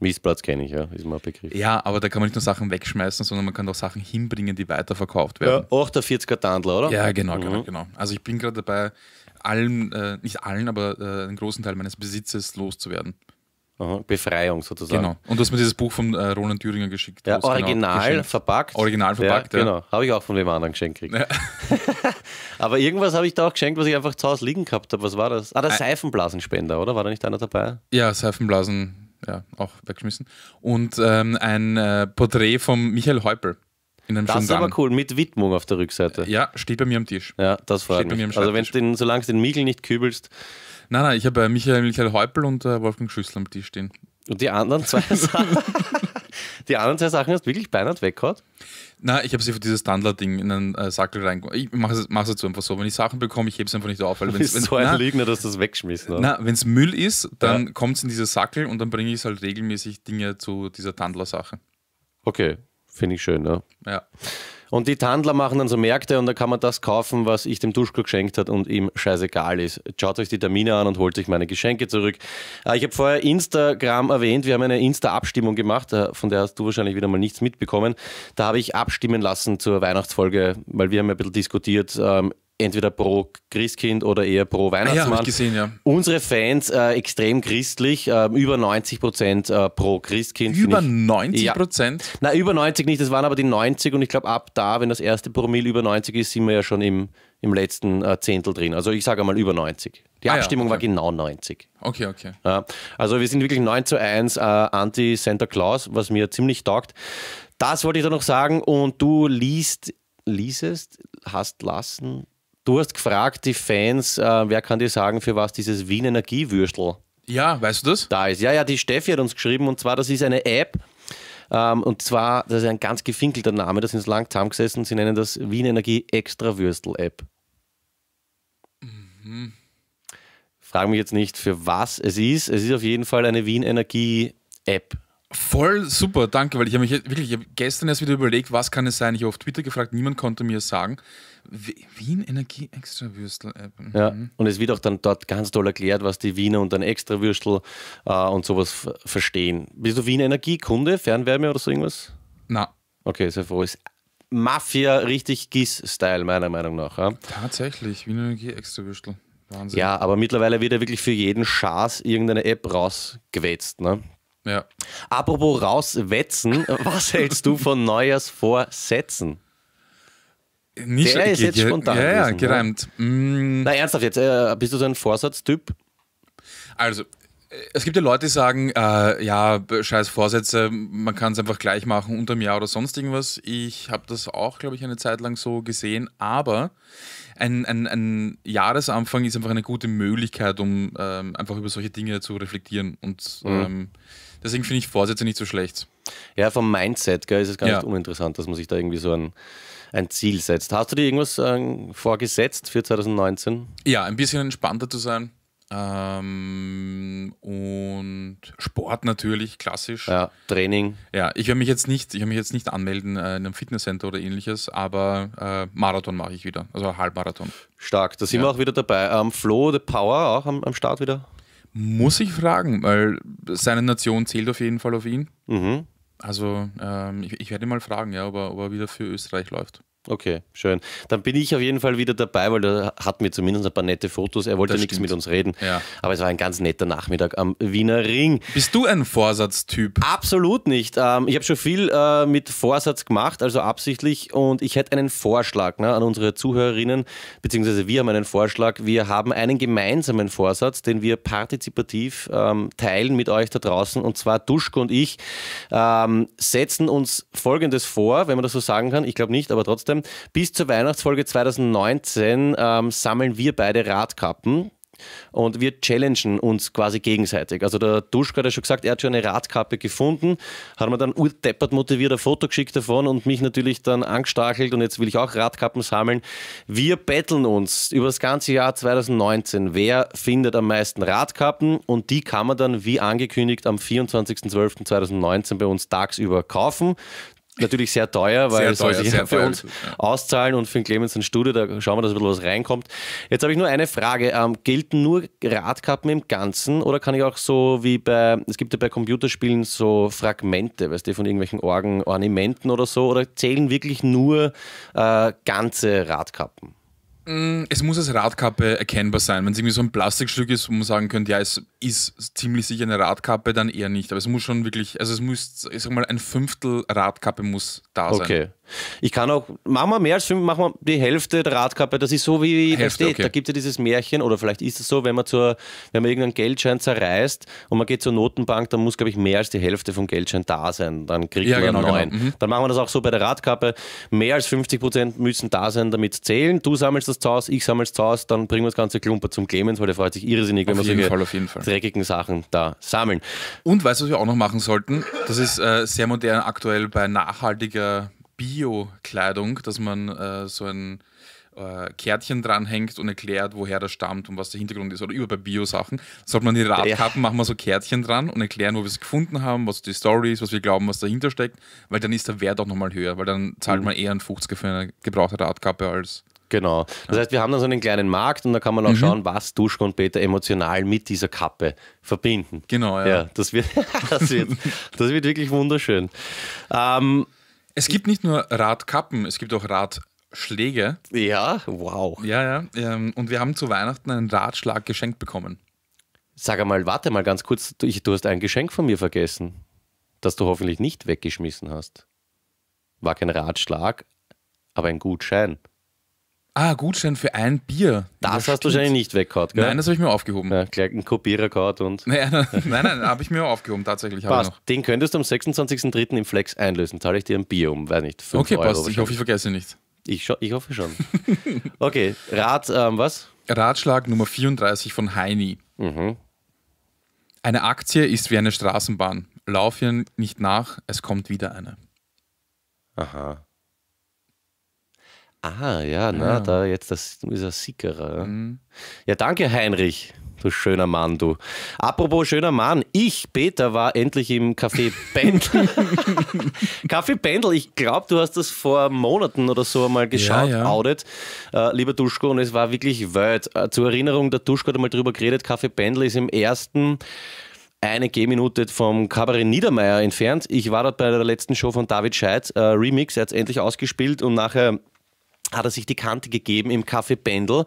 Mistplatz kenne ich, ja, ist mal Begriff. Ja, aber da kann man nicht nur Sachen wegschmeißen, sondern man kann auch Sachen hinbringen, die weiterverkauft werden. Ja, auch der 40er Tandler, oder? Ja, genau, mhm. genau, genau. Also ich bin gerade dabei, allen, äh, nicht allen, aber äh, einen großen Teil meines Besitzes loszuwerden. Aha, Befreiung sozusagen. Genau. Und du hast mir dieses Buch von äh, Roland Thüringer geschickt. Ja, genau original genau, verpackt. Original verpackt, ja. ja. Genau. Habe ich auch von wem anderen geschenkt gekriegt. Ja. *laughs* Aber irgendwas habe ich da auch geschenkt, was ich einfach zu Hause liegen gehabt habe. Was war das? Ah, der Ein Seifenblasenspender, oder? War da nicht einer dabei? Ja, Seifenblasen ja, auch weggeschmissen. Und ähm, ein äh, Porträt von Michael Häupl. In einem das ist aber cool, mit Widmung auf der Rückseite. Ja, steht bei mir am Tisch. Ja, das freut steht mich. Bei mir also wenn den, solange du den Miegel nicht kübelst. Nein, nein, ich habe äh, Michael, Michael Häupl und äh, Wolfgang Schüssel am Tisch stehen. Und die anderen zwei Sachen. *laughs* die anderen zwei Sachen hast du wirklich beinahe weggehauen? Nein, ich habe sie für dieses Standard-Ding in einen äh, Sackel reingehauen. Ich mache es dazu einfach so. Wenn ich Sachen bekomme, ich hebe es einfach nicht auf. Weil *laughs* wenn's, du so ein na, Lügner, dass das es wegschmissen Na, wenn es Müll ist, dann ja. kommt es in diese Sackel und dann bringe ich es halt regelmäßig Dinge zu dieser Tandler-Sache. Okay, finde ich schön, ne? ja. Ja. Und die Tandler machen dann so Märkte und da kann man das kaufen, was ich dem Duschko geschenkt hat und ihm scheißegal ist. Schaut euch die Termine an und holt euch meine Geschenke zurück. Äh, ich habe vorher Instagram erwähnt. Wir haben eine Insta-Abstimmung gemacht, äh, von der hast du wahrscheinlich wieder mal nichts mitbekommen. Da habe ich abstimmen lassen zur Weihnachtsfolge, weil wir haben ein bisschen diskutiert, ähm, entweder pro Christkind oder eher pro ah Weihnachtsmann. Ah ich gesehen, ja. Unsere Fans äh, extrem christlich, äh, über 90 Prozent äh, pro Christkind. Über ich, 90 Prozent? Ja. Na, über 90 nicht, das waren aber die 90 und ich glaube, ab da, wenn das erste Promille über 90 ist, sind wir ja schon im, im letzten äh, Zehntel drin. Also ich sage einmal über 90. Die ah Abstimmung ja, okay. war genau 90. Okay, okay. also wir sind wirklich 9 zu 1 äh, anti-Santa Claus, was mir ziemlich taugt. Das wollte ich da noch sagen und du liest, liesest, hast lassen, Du hast gefragt, die Fans, äh, wer kann dir sagen, für was dieses Wien Energiewürstel? Ja, weißt du das? Da ist. Ja, ja, die Steffi hat uns geschrieben und zwar, das ist eine App. Ähm, und zwar, das ist ein ganz gefinkelter Name, da sind sie lang zusammengesessen. Sie nennen das Wien Energie Extrawürstel App. Mhm. Frag mich jetzt nicht, für was es ist. Es ist auf jeden Fall eine Wien Energie App. Voll super, danke, weil ich habe mich wirklich ich hab gestern erst wieder überlegt, was kann es sein? Ich habe auf Twitter gefragt, niemand konnte mir sagen. Wien Energie Extra Würstel App. Äh, mhm. Ja, und es wird auch dann dort ganz toll erklärt, was die Wiener und dann Extra Würstel äh, und sowas verstehen. Bist du Wien Energie Kunde, Fernwärme oder so irgendwas? Na. Okay, sehr froh. Ist Mafia richtig Giss-Style, meiner Meinung nach. Ja? Tatsächlich, Wien Energie Extra Würstel. Wahnsinn. Ja, aber mittlerweile wird ja wirklich für jeden Schatz irgendeine App rausgewetzt. Ne? Ja. Apropos rauswetzen, *laughs* was hältst du von Neujahrsvorsätzen? Nicht Der ist jetzt spontan. Ja, ja, gewesen, ne? gereimt. Ne? Na, ernsthaft jetzt, äh, bist du so ein Vorsatztyp? Also, äh, es gibt ja Leute, die sagen, äh, ja, scheiß Vorsätze, man kann es einfach gleich machen unterm Jahr oder sonst irgendwas. Ich habe das auch, glaube ich, eine Zeit lang so gesehen, aber ein, ein, ein Jahresanfang ist einfach eine gute Möglichkeit, um ähm, einfach über solche Dinge zu reflektieren und mhm. ähm, Deswegen finde ich Vorsätze nicht so schlecht. Ja, vom Mindset gell, ist es gar ja. nicht uninteressant, dass man sich da irgendwie so ein, ein Ziel setzt. Hast du dir irgendwas äh, vorgesetzt für 2019? Ja, ein bisschen entspannter zu sein. Ähm, und Sport natürlich, klassisch. Ja, Training. Ja, ich werde mich jetzt nicht, ich mich jetzt nicht anmelden äh, in einem Fitnesscenter oder ähnliches, aber äh, Marathon mache ich wieder, also Halbmarathon. Stark, da sind ja. wir auch wieder dabei. Ähm, Flo, The Power auch am, am Start wieder? Muss ich fragen, weil seine Nation zählt auf jeden Fall auf ihn. Mhm. Also ähm, ich, ich, werde mal fragen, ja, ob er, ob er wieder für Österreich läuft. Okay, schön. Dann bin ich auf jeden Fall wieder dabei, weil er hat mir zumindest ein paar nette Fotos. Er wollte nichts mit uns reden. Ja. Aber es war ein ganz netter Nachmittag am Wiener Ring. Bist du ein Vorsatztyp? Absolut nicht. Ähm, ich habe schon viel äh, mit Vorsatz gemacht, also absichtlich. Und ich hätte einen Vorschlag ne, an unsere Zuhörerinnen, beziehungsweise wir haben einen Vorschlag. Wir haben einen gemeinsamen Vorsatz, den wir partizipativ ähm, teilen mit euch da draußen. Und zwar Duschko und ich ähm, setzen uns Folgendes vor, wenn man das so sagen kann. Ich glaube nicht, aber trotzdem gemeinsam. Bis zur Weihnachtsfolge 2019 ähm, sammeln wir beide Radkappen. Und wir challengen uns quasi gegenseitig. Also der Duschka hat ja schon gesagt, er hat schon eine Radkappe gefunden, hat mir dann urdeppert motiviert ein Foto geschickt davon und mich natürlich dann angestachelt und jetzt will ich auch Radkappen sammeln. Wir betteln uns über das ganze Jahr 2019. Wer findet am meisten Radkappen? Und die kann man dann, wie angekündigt, am 24.12.2019 bei uns tagsüber kaufen. Natürlich sehr teuer, weil es soll sich für teuer. uns auszahlen und für den Clemens in Studio, da schauen wir, dass ein bisschen was reinkommt. Jetzt habe ich nur eine Frage. Ähm, gelten nur Radkappen im Ganzen oder kann ich auch so wie bei, es gibt ja bei Computerspielen so Fragmente, weißt du, von irgendwelchen Orgen, Ornamenten oder so, oder zählen wirklich nur äh, ganze Radkappen? Mm, es muss als Radkappe erkennbar sein. Wenn es irgendwie so ein Plastikstück ist, wo man sagen könnte, ja, es ist ziemlich sicher eine Radkappe, dann eher nicht. Aber es muss schon wirklich, also es muss, ich sag mal, ein Fünftel Radkappe muss da okay. sein. Okay. Ich kann auch, machen wir mehr als fünf, machen wir die Hälfte der Radkappe. Das ist so wie Hälfte, steht. Okay. Da gibt es ja dieses Märchen, oder vielleicht ist es so, wenn man zur, wenn man irgendeinen Geldschein zerreißt und man geht zur Notenbank, dann muss, glaube ich, mehr als die Hälfte vom Geldschein da sein. Dann kriegt ja, man genau, einen neuen. Genau. Mhm. Dann machen wir das auch so bei der Radkappe. Mehr als 50 Prozent müssen da sein, damit zählen. Du sammelst das Haus, ich sammel das Zaus, dann bringen wir das ganze Klumper zum Clemens, weil der freut sich irrsinnig, auf wenn wir solche Fall, dreckigen Sachen da sammeln. Und weißt du, was wir auch noch machen sollten? Das ist äh, sehr modern aktuell bei nachhaltiger Bio-Kleidung, dass man äh, so ein äh, Kärtchen dranhängt und erklärt, woher das stammt und was der Hintergrund ist. Oder über bei Bio-Sachen. Sollte man die Radkappen, ja. machen wir so Kärtchen dran und erklären, wo wir es gefunden haben, was die Story ist, was wir glauben, was dahinter steckt, weil dann ist der Wert auch nochmal höher, weil dann zahlt mhm. man eher ein 50 für eine gebrauchte Radkappe als Genau. Das heißt, wir haben dann so einen kleinen Markt und da kann man auch mhm. schauen, was Duschko und Peter emotional mit dieser Kappe verbinden. Genau, ja. ja das, wird, *laughs* das, wird, das wird wirklich wunderschön. Ähm, es gibt nicht nur Radkappen, es gibt auch Radschläge. Ja, wow. Ja, ja. Ähm, und wir haben zu Weihnachten einen Radschlag geschenkt bekommen. Sag einmal, warte mal ganz kurz. Du, ich, du hast ein Geschenk von mir vergessen, das du hoffentlich nicht weggeschmissen hast. War kein Ratschlag, aber ein Gutschein. Ah, Gutschein für ein Bier. Das, das hast du wahrscheinlich nicht weggehauen, gell? Nein, das habe ich mir aufgehoben. Ja, gleich einen Kopierer gehabt und. *laughs* Naja, nein, nein, nein habe ich mir aufgehoben, tatsächlich. Passt. Den könntest du am 26.03. im Flex einlösen. Zahle ich dir ein Bier um, weiß nicht. okay, Euro passt. Ich hoffe, ich vergesse nicht. Ich, ich hoffe schon. *laughs* okay, Rat, ähm, was? Ratschlag Nummer 34 von Heini. Mhm. Eine Aktie ist wie eine Straßenbahn. Lauf ihr nicht nach, es kommt wieder eine. Aha. Ah, ja, na, ja. da jetzt das ist er Sickerer. Mhm. Ja, danke, Heinrich. Du schöner Mann, du. Apropos schöner Mann, ich, Peter, war endlich im Café Pendel. *laughs* Café Pendel, ich glaube, du hast das vor Monaten oder so einmal geschaut, ja, ja. Audit, äh, lieber Duschko, und es war wirklich wild. Äh, zur Erinnerung, der Duschko hat einmal drüber geredet, Café Pendel ist im ersten eine Gehminute vom Kabarett Niedermeyer entfernt. Ich war dort bei der letzten Show von David Scheidt, äh, Remix, er hat es endlich ausgespielt und nachher hat er sich die Kante gegeben im Café Pendel.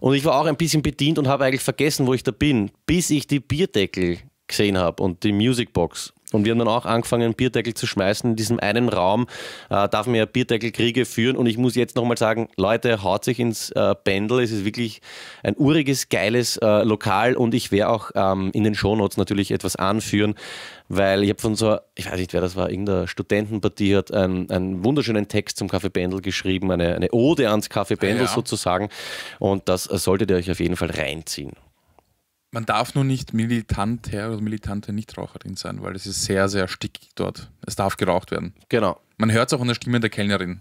Und ich war auch ein bisschen bedient und habe eigentlich vergessen, wo ich da bin, bis ich die Bierdeckel gesehen habe und die Musicbox. Und wir haben dann auch angefangen, Bierdeckel zu schmeißen. In diesem einen Raum äh, darf man ja Bierdeckelkriege führen. Und ich muss jetzt nochmal sagen, Leute, haut sich ins äh, Pendel. Es ist wirklich ein uriges, geiles äh, Lokal. Und ich werde auch ähm, in den Shownotes natürlich etwas anführen, weil ich habe von so, ich weiß nicht, wer das war, irgendeiner Studentenpartie hat einen, einen wunderschönen Text zum Kaffee Pendel geschrieben, eine, eine Ode ans Kaffee Pendel ja. sozusagen. Und das solltet ihr euch auf jeden Fall reinziehen man darf nur nicht militant Herr also oder militante Nichtraucherin sein, weil es ist sehr, sehr stickig dort. Es darf geraucht werden. Genau. Man hört es auch an der Stimme der Kellnerin.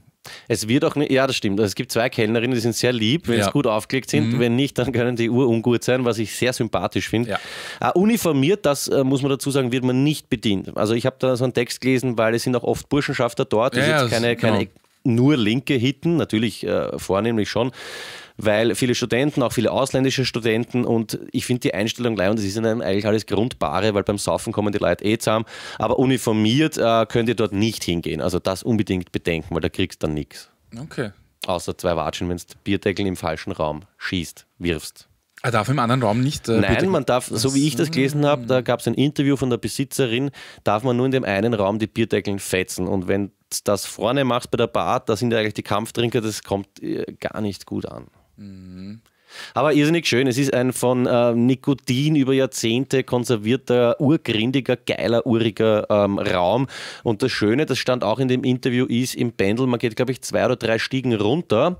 Es wird auch nicht, ja, das stimmt. Also es gibt zwei Kellnerinnen, die sind sehr lieb, wenn ja. sie gut aufgelegt sind. Mhm. Wenn nicht, dann können die Uhr ungut sein, was ich sehr sympathisch finde. Ja. Uh, uniformiert, das uh, muss man dazu sagen, wird man nicht bedient. Also ich habe da so einen Text gelesen, weil es sind auch oft Burschenschafter dort. Ja, das ist jetzt keine, keine genau. nur linke Hitten, natürlich uh, vornehmlich schon weil viele Studenten, auch viele ausländische Studenten und ich finde die Einstellung leid und das ist ihnen eigentlich alles Grundbare, weil beim Saufen kommen die Leute eh zusammen, aber uniformiert äh, könnt ihr dort nicht hingehen. Also das unbedingt bedenken, weil da kriegst du dann nichts. Okay. Außer zwei Watschen, wenn du Bierdeckel im falschen Raum schießt, wirfst. Er ah, darf im anderen Raum nicht. Äh, Nein, man darf, so wie ich das gelesen habe, da gab es ein Interview von der Besitzerin, darf man nur in dem einen Raum die Bierdeckeln fetzen. Und wenn du das vorne machst bei der Bar, da sind ja eigentlich die Kampftrinker, das kommt äh, gar nicht gut an. Mhm. Aber irrsinnig schön. Es ist ein von äh, Nikotin über Jahrzehnte konservierter, urgründiger, geiler, uriger ähm, Raum. Und das Schöne, das stand auch in dem Interview, ist im Pendel, man geht, glaube ich, zwei oder drei Stiegen runter.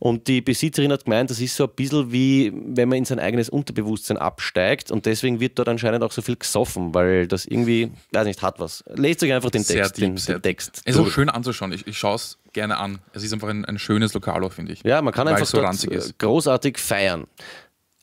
Und die Besitzerin hat gemeint, das ist so ein bisschen wie, wenn man in sein eigenes Unterbewusstsein absteigt. Und deswegen wird dort anscheinend auch so viel gesoffen, weil das irgendwie, weiß nicht, hat was. Lest euch einfach den sehr Text. Deep, den, den Text es ist auch schön anzuschauen. Ich, ich schaue es gerne an. Es ist einfach ein, ein schönes Lokal, finde ich. Ja, man kann einfach so äh, großartig feiern.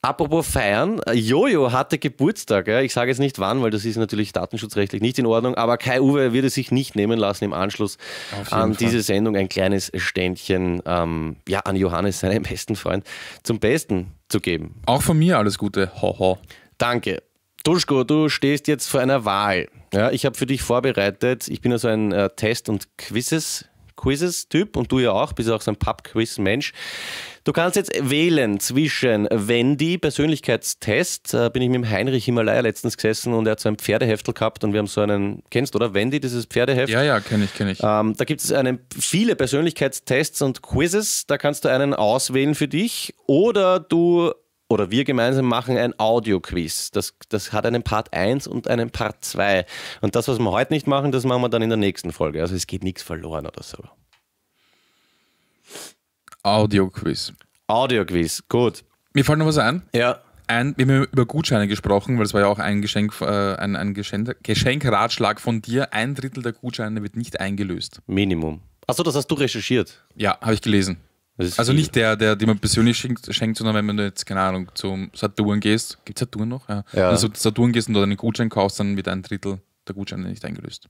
Apropos feiern, äh, Jojo hatte Geburtstag. Ja. Ich sage jetzt nicht wann, weil das ist natürlich datenschutzrechtlich nicht in Ordnung, aber Kai Uwe würde sich nicht nehmen lassen, im Anschluss an Fall. diese Sendung ein kleines Ständchen ähm, ja, an Johannes, seinen besten Freund, zum Besten zu geben. Auch von mir alles Gute. Hoho. Ho. Danke. Duschko, du stehst jetzt vor einer Wahl. Ja, ich habe für dich vorbereitet, ich bin also ein äh, Test- und Quizzes Quizzes-Typ und du ja auch, bist ja auch so ein Pub-Quiz-Mensch. Du kannst jetzt wählen zwischen Wendy, Persönlichkeitstest, Da äh, bin ich mit dem Heinrich Himalaya letztens gesessen und er hat so ein Pferdeheftel gehabt und wir haben so einen, kennst du, oder? Wendy, dieses Pferdeheft? Ja, ja, kenne ich, kenne ich. Ähm, da gibt es einen, viele Persönlichkeitstests und Quizzes, da kannst du einen auswählen für dich oder du oder wir gemeinsam machen ein Audio-Quiz. Das, das hat einen Part 1 und einen Part 2. Und das, was wir heute nicht machen, das machen wir dann in der nächsten Folge. Also es geht nichts verloren oder so. Audio-Quiz. Audio-Quiz, gut. Mir fällt noch was ein. Ja. Ein, wir haben über Gutscheine gesprochen, weil es war ja auch ein Geschenk, äh, ein, ein Geschenk, Geschenkratschlag von dir. Ein Drittel der Gutscheine wird nicht eingelöst. Minimum. Achso, das hast du recherchiert. Ja, habe ich gelesen. Also nicht der, der, den man persönlich schenkt, schenkt, sondern wenn du jetzt, keine Ahnung, zum Saturn gehst, gibt es Saturn noch? Ja. ja. Also Saturn gehst und dort einen Gutschein kaufst, dann wird ein Drittel der Gutscheine nicht eingelöst.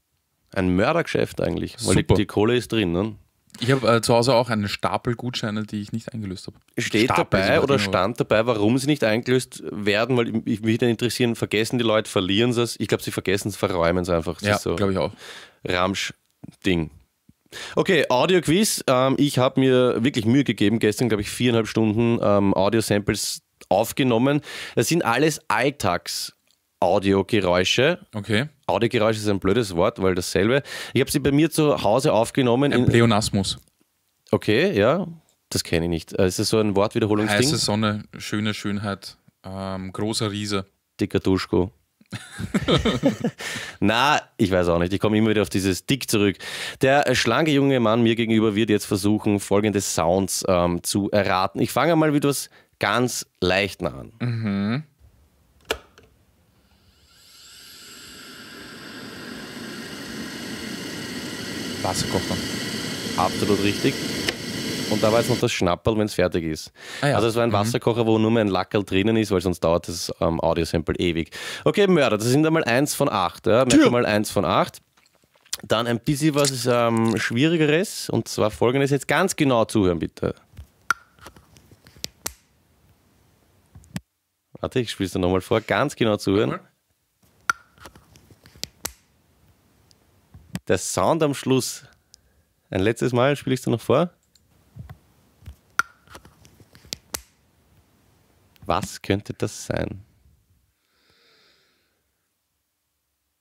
Ein Mördergeschäft eigentlich, weil Super. Die, Kohle ist drin, ne? Ich habe äh, zu Hause auch einen Stapel Gutscheine, die ich nicht eingelöst habe. Steht Stapel dabei oder stand dabei, warum sie nicht eingelöst werden, weil ich mich dann interessieren, vergessen die Leute, verlieren sie es? Ich glaube, sie vergessen es, verräumen es einfach. Das ja, so glaube ich auch. Ramsch-Ding. Okay, Audio-Quiz. Ähm, ich habe mir wirklich Mühe gegeben, gestern, glaube ich, viereinhalb Stunden ähm, Audio-Samples aufgenommen. Das sind alles Alltags- Audiogeräusche. Okay. Audiogeräusche ist ein blödes Wort, weil dasselbe. Ich habe sie bei mir zu Hause aufgenommen. Ein Pleonasmus. Okay, ja, das kenne ich nicht. Ist das so ein Wortwiederholungsding? Heiße Sonne, schöne Schönheit, ähm, großer Riese. Dicker Duschko. Na, ich weiß auch nicht. Ich komme immer wieder auf dieses Dick zurück. Der äh, schlanke junge Mann mir gegenüber wird jetzt versuchen, folgende Sounds ähm, zu erraten. Ich fange mal wieder was ganz Leichten an. Mhm. Wasserkocher. Absolut richtig. Und da war jetzt noch das Schnapperl, wenn es fertig ist. Ah, ja. Also es war ein mhm. Wasserkocher, wo nur mein Lackerl drinnen ist, weil sonst dauert das ähm, audio ewig. Okay, Mörder, das sind einmal eins von acht. Ja? Merke mal eins von acht. Dann ein bisschen was ähm, Schwierigeres und zwar folgendes. Jetzt ganz genau zuhören, bitte. Warte, ich spiele es dir nochmal vor. Ganz genau zuhören. Mhm. Der Sound am Schluss. Ein letztes Mal spiele ich es dir noch vor. Was könnte das sein?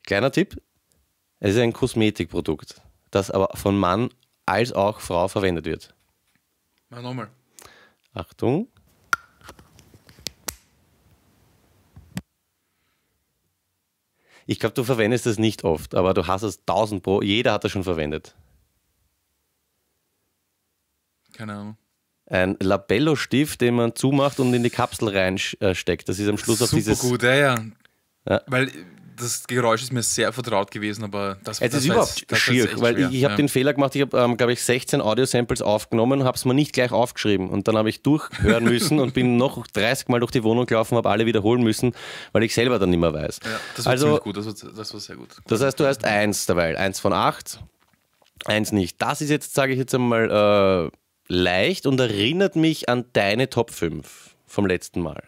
Kleiner Tipp: Es ist ein Kosmetikprodukt, das aber von Mann als auch Frau verwendet wird. Mal nochmal. Achtung. Ich glaube, du verwendest es nicht oft, aber du hast es 1000 Pro. Jeder hat das schon verwendet. Keine Ahnung ein Labello-Stift, den man zumacht und in die Kapsel reinsteckt. Das ist am Schluss auch Super dieses. Gut, ja, ja, ja. Weil das Geräusch ist mir sehr vertraut gewesen, aber das, es das ist überhaupt jetzt, das schier, weil ich, ich habe ja. den Fehler gemacht, ich habe, ähm, glaube ich, 16 Audio-Samples aufgenommen, habe es mir nicht gleich aufgeschrieben und dann habe ich durchhören *laughs* müssen und bin noch 30 Mal durch die Wohnung gelaufen, habe alle wiederholen müssen, weil ich selber dann nicht mehr weiß. Ja, das war also, gut, das war, das war sehr gut. Das heißt, du hast eins dabei, eins von acht, eins nicht. Das ist jetzt, sage ich jetzt einmal, äh, leicht und erinnert mich an deine Top 5 vom letzten Mal.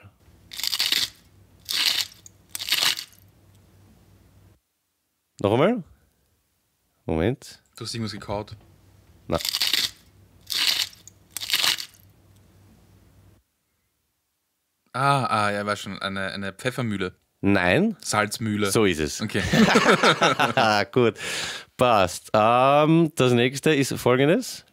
Noch einmal? Moment. Du hast irgendwas gekaut. Na. Ah, ah, ja, war schon eine, eine Pfeffermühle. Nein. Salzmühle. So ist es. Okay. *laughs* Gut. Passt. Ähm, das nächste ist folgendes.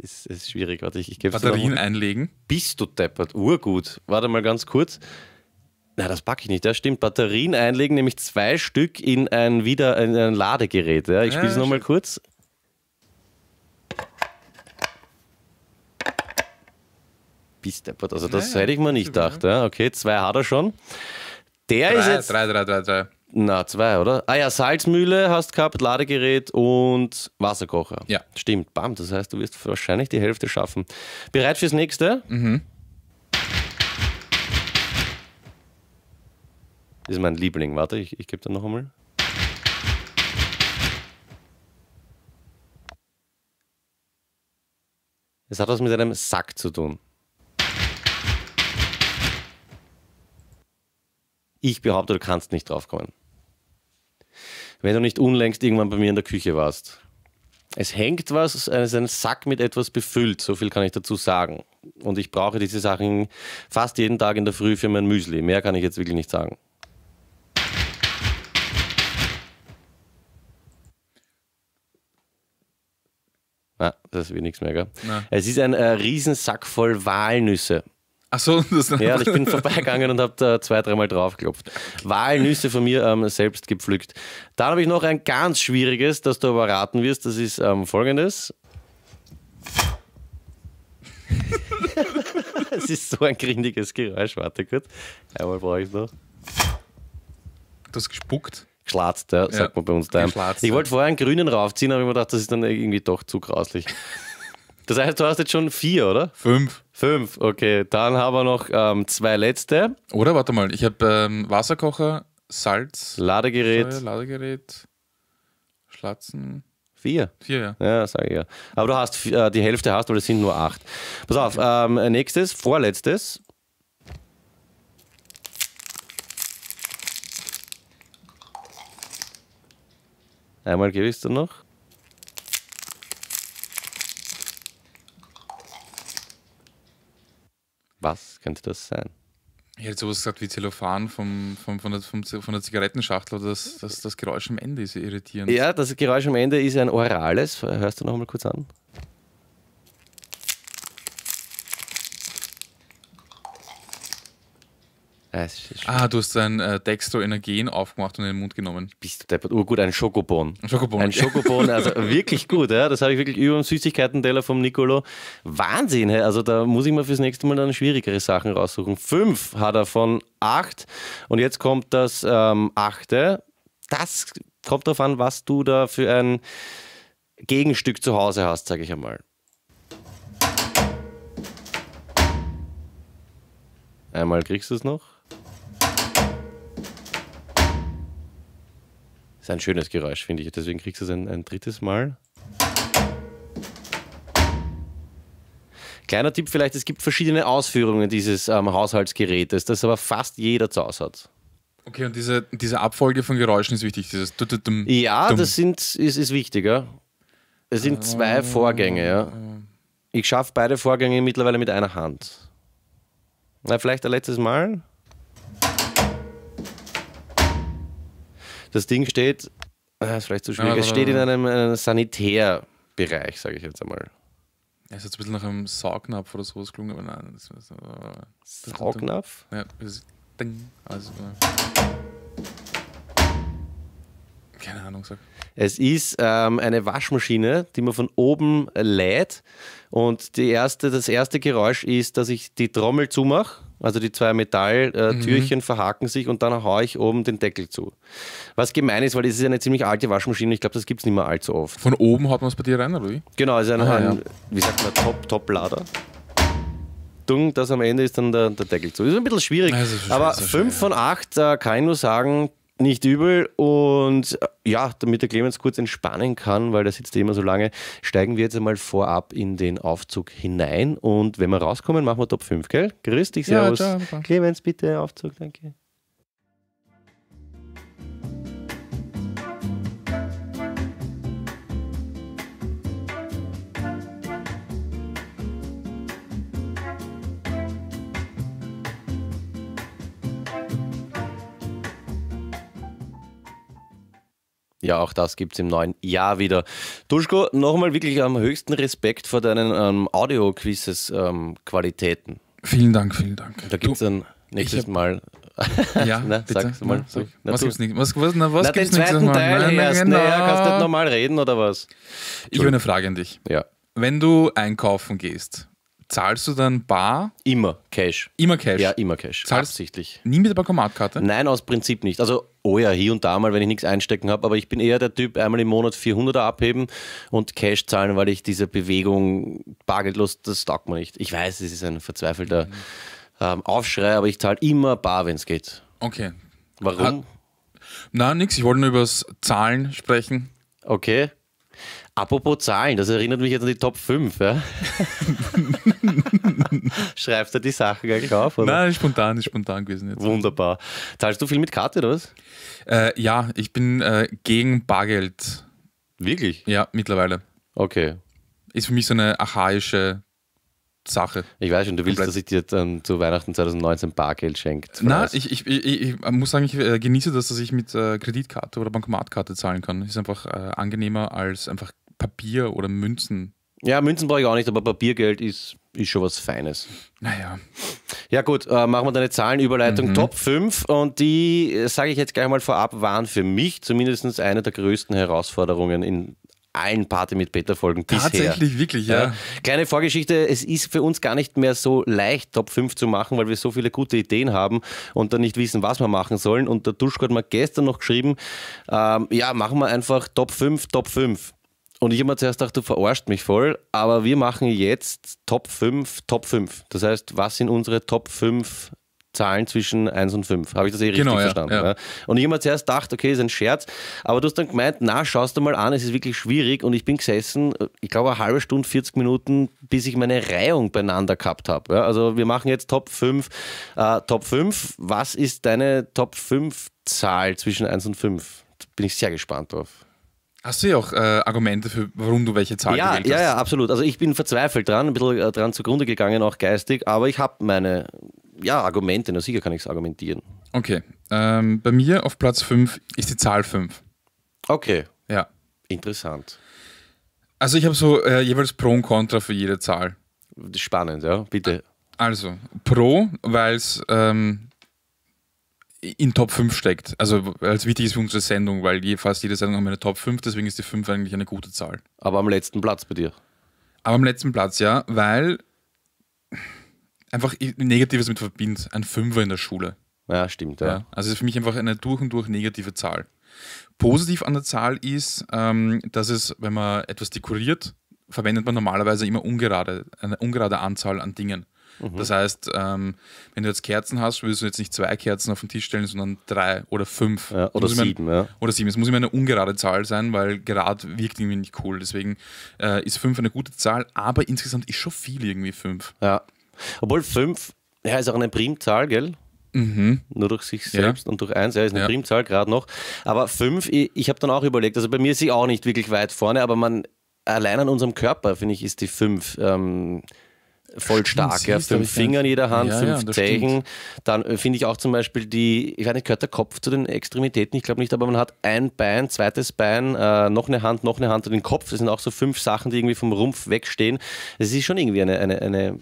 ist, ist, schwierig. Warte, ich, ich gebe Batterien einlegen. Bist du deppert? Urgut. Warte mal ganz kurz. Na, das packe ich nicht. Ja, stimmt. Batterien einlegen, nämlich zwei Stück in ein, wieder, in ein Ladegerät. Ja, ich spiele es nochmal kurz. Bist deppert. Also, das naja, hätte ich mir nicht gedacht. Ja, okay, zwei hat er schon. Der drei, ist jetzt. Drei, drei, drei, drei. Na, zwei, oder? Ah ja, Salzmühle hast gehabt, Ladegerät und Wasserkocher. Ja. Stimmt, bam, das heißt, du wirst wahrscheinlich die Hälfte schaffen. Bereit fürs nächste? Mhm. Das ist mein Liebling. Warte, ich, ich gebe da noch einmal. Es hat was mit einem Sack zu tun. Ich behaupte, du kannst nicht draufkommen wenn du nicht unlängst irgendwann bei mir in der Küche warst. Es hängt was, es ist ein Sack mit etwas befüllt, so viel kann ich dazu sagen. Und ich brauche diese Sachen fast jeden Tag in der Früh für mein Müsli. Mehr kann ich jetzt wirklich nicht sagen. Na, das wird nichts mehr, gell? Na. Es ist ein äh, Riesensack voll Walnüsse. Ach so, *laughs* das Ja, ich bin vorbeigegangen und habe da zwei, dreimal draufgeklopft. Walnüsse von mir ähm, selbst gepflückt. Dann habe ich noch ein ganz schwieriges, das du aber raten wirst. Das ist ähm, folgendes. *laughs* Es ist so ein grindiges Geräusch. Warte kurz. Einmal brauche ich noch. Das gespuckt. Geschlatzt, ja, sagt ja, man bei uns daheim. Ich wollte vorher einen grünen raufziehen, aber ich mir gedacht, das ist dann irgendwie doch zu grauslich. Das heißt, du hast jetzt schon vier, oder? Fünf. Fünf, okay. Dann haben wir noch ähm, zwei letzte. Oder warte mal, ich habe ähm, Wasserkocher, Salz, Ladegerät, Steuer, Ladegerät, Schlatzen. Vier. Vier, ja. Ja, sage ich ja. Aber du hast äh, die Hälfte hast, weil es sind nur acht. Pass auf, ähm, nächstes, vorletztes. Einmal gebe ich es dann noch. Was könnte das sein? Ich hätte sowas gesagt wie Zellophan vom, vom, von, der, vom, von der Zigarettenschachtel dass das, das, das Geräusch am Ende ist irritierend. Ja, das Geräusch am Ende ist ein orales. Hörst du noch mal kurz an? Ah, ah, du hast dein äh, Dextro Energien aufgemacht und in den Mund genommen. Bist du deppert? Oh, gut, ein Schokobon. Ein Schokobon. Ein Schokobon, also wirklich gut, ja. Das habe ich wirklich über dem teller vom Nicolo. Wahnsinn, also da muss ich mir fürs nächste Mal dann schwierigere Sachen raussuchen. Fünf hat er von acht und jetzt kommt das ähm, achte. Das kommt darauf an, was du da für ein Gegenstück zu Hause hast, sage ich einmal. Einmal kriegst du es noch. ist ein schönes Geräusch, finde ich. Deswegen kriegst du es ein, ein drittes Mal. Kleiner Tipp vielleicht, es gibt verschiedene Ausführungen dieses ähm, Haushaltsgerätes, das aber fast jeder zu Hause hat. Okay, und diese, diese Abfolge von Geräuschen ist wichtig, dieses du, dum, Ja, das sind, ist, ist wichtiger. Es sind zwei ah. Vorgänge, ja. Ich schaffe beide Vorgänge mittlerweile mit einer Hand. Na, vielleicht ein letztes Mal? Das Ding steht, ah, ist vielleicht zu schwierig, ja, es steht in einem, einem äh, Sanitärbereich, sage ich jetzt einmal. Es ist jetzt ein bisschen nach einem Saugnapf oder sowas gelungen, aber nein. Das, das, das, Saugnapf? Ja, das ist Ding. Also, äh, keine Ahnung, sag. Es ist ähm, eine Waschmaschine, die man von oben lädt. Und die erste, das erste Geräusch ist, dass ich die Trommel zumache also die zwei Metalltürchen mhm. verhaken sich und dann haue ich oben den Deckel zu. Was gemein ist, weil das ist eine ziemlich alte Waschmaschine. Ich glaube, das gibt es nicht mehr allzu oft. Von oben haut man es bei dir rein, oder wie? Genau, also ein, ah, ein ja. wie sagt man, Top-Top-Lader. Dung, das am Ende ist dann der, der Deckel zu. Das ist ein bisschen schwierig. Also aber schön, 5 von 8 äh, kann ich nur sagen, nicht übel. Und äh, ja, damit der Clemens kurz entspannen kann, weil der sitzt immer so lange, steigen wir jetzt einmal vorab in den Aufzug hinein. Und wenn wir rauskommen, machen wir Top 5, gell? Grüß dich, Servus. Ja, ciao, Clemens, bitte Aufzug, danke. Ja, auch das gibt es im neuen Jahr wieder. Duschko, nochmal wirklich am ähm, höchsten Respekt vor deinen ähm, Audio-Quizzes-Qualitäten. Ähm, vielen Dank, vielen Dank. Da gibt es dann nächstes hab... Mal *laughs* ja, *laughs* na, bitte. Sag's mal. Na, na, was du. gibt's nicht? Was, nicht? was, na, was na, gibt's den zweiten Teil nein, erst. Genau. Naja, kannst du nicht normal reden oder was? Ich habe eine Frage an dich. Ja. Wenn du einkaufen gehst Zahlst du dann bar? Immer Cash. Immer Cash? Ja, immer Cash. Zahlst Absichtlich. Nie mit der Bankomatkarte? Nein, aus Prinzip nicht. Also, oh ja, hier und da mal, wenn ich nichts einstecken habe, aber ich bin eher der Typ, einmal im Monat 400er abheben und Cash zahlen, weil ich diese Bewegung bargeldlos, das taugt mir nicht. Ich weiß, es ist ein verzweifelter mhm. ähm, Aufschrei, aber ich zahle immer bar, wenn es geht. Okay. Warum? Hat, na, nix. Ich wollte nur über das Zahlen sprechen. Okay. Apropos Zahlen, das erinnert mich jetzt an die Top 5. Ja? *laughs* Schreibst du die Sachen eigentlich auf? Oder? Nein, spontan, ist spontan gewesen. Jetzt. Wunderbar. Zahlst du viel mit Karte oder was? Äh, ja, ich bin äh, gegen Bargeld. Wirklich? Ja, mittlerweile. Okay. Ist für mich so eine archaische Sache. Ich weiß schon, du willst, dass ich dir dann zu Weihnachten 2019 Bargeld schenkt. Nein, ich, ich, ich, ich, muss sagen, ich äh, genieße das, dass ich mit äh, Kreditkarte oder Bankomatkarte zahlen kann. Ist einfach äh, angenehmer als einfach Papier oder Münzen. Ja, Münzen brauche ich auch nicht, aber Papiergeld ist, ist schon was Feines. Naja. Ja, gut, äh, machen wir deine Zahlenüberleitung. Mhm. Top 5 und die, äh, sage ich jetzt gleich mal vorab, waren für mich zumindest eine der größten Herausforderungen in allen Party mit Peter Folgen bisher. Tatsächlich, wirklich, ja. ja. Kleine Vorgeschichte, es ist für uns gar nicht mehr so leicht, Top 5 zu machen, weil wir so viele gute Ideen haben und dann nicht wissen, was wir machen sollen. Und der Duschko hat mir gestern noch geschrieben, ähm, ja, machen wir einfach Top 5, Top 5. Und ich habe mir zuerst gedacht, du verarscht mich voll, aber wir machen jetzt Top 5, Top 5. Das heißt, was sind unsere Top 5 Zahlen zwischen 1 und 5. Habe ich das eh richtig genau, verstanden? Ja. Ja. Und ich habe mir zuerst gedacht, okay, ist ein Scherz, aber du hast dann gemeint, na, schaust du mal an, es ist wirklich schwierig und ich bin gesessen, ich glaube, eine halbe Stunde, 40 Minuten, bis ich meine Reihung beieinander gehabt habe. also wir machen jetzt Top 5. Äh, Top 5, was ist deine Top 5 Zahl zwischen 1 und 5? Da bin ich sehr gespannt drauf. Hast du ja auch äh, Argumente für, warum du welche Zahl ja, gewählt hast? Ja, ja, absolut. Also ich bin verzweifelt dran, ein bisschen äh, dran zugrunde gegangen, auch geistig, aber ich habe meine ja, Argumente, na sicher kann ich es argumentieren. Okay. Ähm, bei mir auf Platz 5 ist die Zahl 5. Okay. Ja. Interessant. Also ich habe so äh, jeweils Pro und Contra für jede Zahl. Spannend, ja, bitte. Also, Pro, weil es ähm, in Top 5 steckt. Also als wichtig ist für unsere Sendung, weil je, fast jede Sendung haben wir eine Top 5, deswegen ist die 5 eigentlich eine gute Zahl. Aber am letzten Platz bei dir. Aber am letzten Platz, ja, weil einfach Negatives mit verbindet. Ein Fünfer in der Schule. Ja, stimmt. Ja. ja also ist für mich einfach eine durch und durch negative Zahl. Positiv an der Zahl ist, ähm, dass es, wenn man etwas dekoriert, verwendet man normalerweise immer ungerade, eine ungerade Anzahl an Dingen. Mhm. Das heißt, ähm, wenn du jetzt Kerzen hast, willst du jetzt nicht zwei Kerzen auf den Tisch stellen, sondern drei oder fünf. Ja, oder sieben, immer, ja. Oder sieben. Es muss immer eine ungerade Zahl sein, weil gerade wirkt irgendwie nicht cool. Deswegen äh, ist fünf eine gute Zahl, aber insgesamt ist schon viel irgendwie fünf. Ja. Obwohl fünf, ja, ist auch eine Primzahl, gell? Mhm. Nur durch sich selbst ja. und durch eins. Ja, ist eine ja. Primzahl gerade noch. Aber fünf, ich, ich habe dann auch überlegt, also bei mir ist sie auch nicht wirklich weit vorne, aber man allein an unserem Körper, finde ich, ist die fünf. Ähm, voll stark. ja. Fünf Finger in jeder Hand, ja, fünf ja, Zeichen. Dann äh, finde ich auch zum Beispiel die, ich weiß nicht, gehört der Kopf zu den Extremitäten? Ich glaube nicht, aber man hat ein Bein, zweites Bein, äh, noch eine Hand, noch eine Hand und den Kopf. Das sind auch so fünf Sachen, die irgendwie vom Rumpf wegstehen. Es ist schon irgendwie eine, eine, eine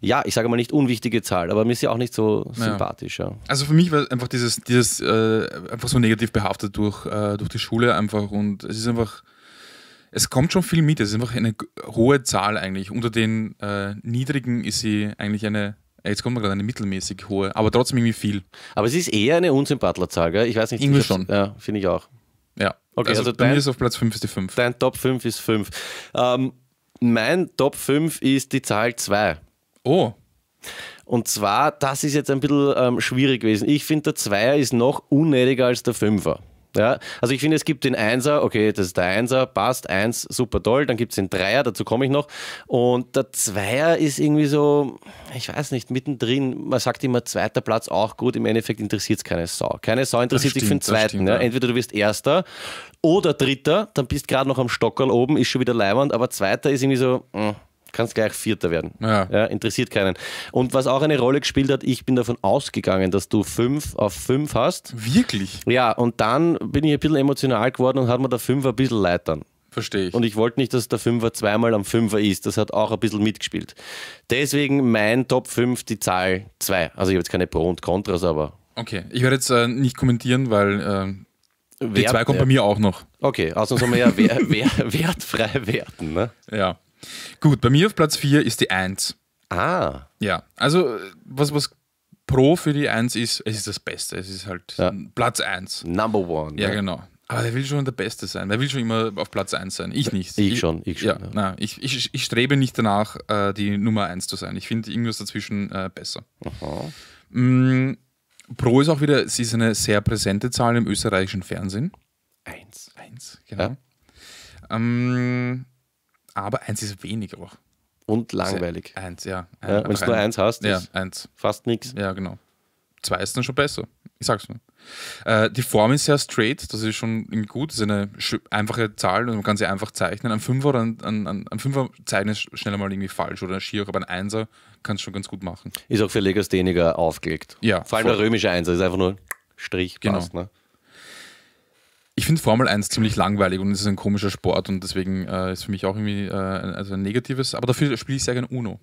ja, ich sage mal nicht unwichtige Zahl, aber mir ist sie auch nicht so naja. sympathisch. Ja. Also für mich war einfach dieses, dieses äh, einfach so negativ behaftet durch, äh, durch die Schule einfach und es ist einfach es kommt schon viel mit. Es ist einfach eine hohe Zahl eigentlich. Unter den äh, niedrigen ist sie eigentlich eine Jetzt kommt man gerade eine mittelmäßig hohe, aber trotzdem irgendwie viel. Aber es ist eher eine Unsympathler-Zahl, gell? Ich weiß nicht. Irgendwie schon. Ja, finde ich auch. Ja. Okay, also, also bei mir ist auf Platz 5 ist die 5. Dein Top 5 ist 5. Ähm, mein Top 5 ist die Zahl 2. Oh. Und zwar, das ist jetzt ein bisschen ähm, schwierig gewesen. Ich finde, der Zweier ist noch unnötiger als der Fünfer. Ja, also ich finde, es gibt den Einser, okay, das ist der Einser, passt, eins, super toll. Dann gibt es den Dreier, dazu komme ich noch. Und der Zweier ist irgendwie so, ich weiß nicht, mittendrin. Man sagt immer, zweiter Platz auch gut. Im Endeffekt interessiert es keine Sau. Keine Sau interessiert stimmt, sich für den zweiten. Stimmt, ja. Ja. Entweder du wirst Erster oder Dritter, dann bist gerade noch am Stockerl oben, ist schon wieder Leihwand, aber Zweiter ist irgendwie so, mh hm, kannst gleich Vierter werden. Ja. ja. interessiert keinen. Und was auch eine Rolle gespielt hat, ich bin davon ausgegangen, dass du fünf auf fünf hast. Wirklich? Ja, und dann bin ich ein bisschen emotional geworden und hat mir der Fünfer ein bisschen leid dann. Verstehe ich. Und ich wollte nicht, dass der Fünfer zweimal am Fünfer ist. Das hat auch ein bisschen mitgespielt. Deswegen mein Top 5 die Zahl 2. Also ich habe jetzt keine Pro und Kontras, aber. Okay, ich werde jetzt äh, nicht kommentieren, weil. Äh die 2 zwei kommt bei mir auch noch. Okay, also sollen wir ja wer, *laughs* wer, wertfrei werden, ne? Ja. Gut, bei mir auf Platz 4 ist die 1. Ah. Ja, also äh, was, was Pro für die 1 ist, es ist das Beste. Es ist halt ja. Platz 1. Number one. Ja, ne? genau. Aber der will schon der Beste sein. Der will schon immer auf Platz 1 sein. Ich nicht. Ich, ich schon, ich schon. Ja, ja. Na, ich, ich, ich, strebe nicht danach, äh, die Nummer 1 zu sein. Ich finde irgendwas dazwischen äh, besser. Aha. Mm, Pro ist auch wieder, es ist eine sehr präsente Zahl im österreichischen Fernsehen. Eins. Eins, genau. Ja. Ähm, aber eins ist weniger auch. Und langweilig. Also eins, ja. Ein, ja Wenn du nur eins hast, ja, eins. fast nichts. Ja, genau. Zwei ist dann schon besser. Ich sag's nur. Äh, die Form ist sehr straight, das ist schon gut, das ist eine einfache Zahl und man kann sie einfach zeichnen. Ein Fünfer, oder ein, ein, ein Fünfer zeichnen ist schneller mal irgendwie falsch oder Schier, aber ein Einser kann es schon ganz gut machen. Ist auch für Legastheniker aufgelegt. Ja. Vor allem der römische Einser ist einfach nur Strich, genau. ne? ich finde Formel 1 ziemlich langweilig und es ist ein komischer Sport und deswegen äh, ist für mich auch irgendwie äh, also ein negatives, aber dafür spiele ich sehr gerne UNO.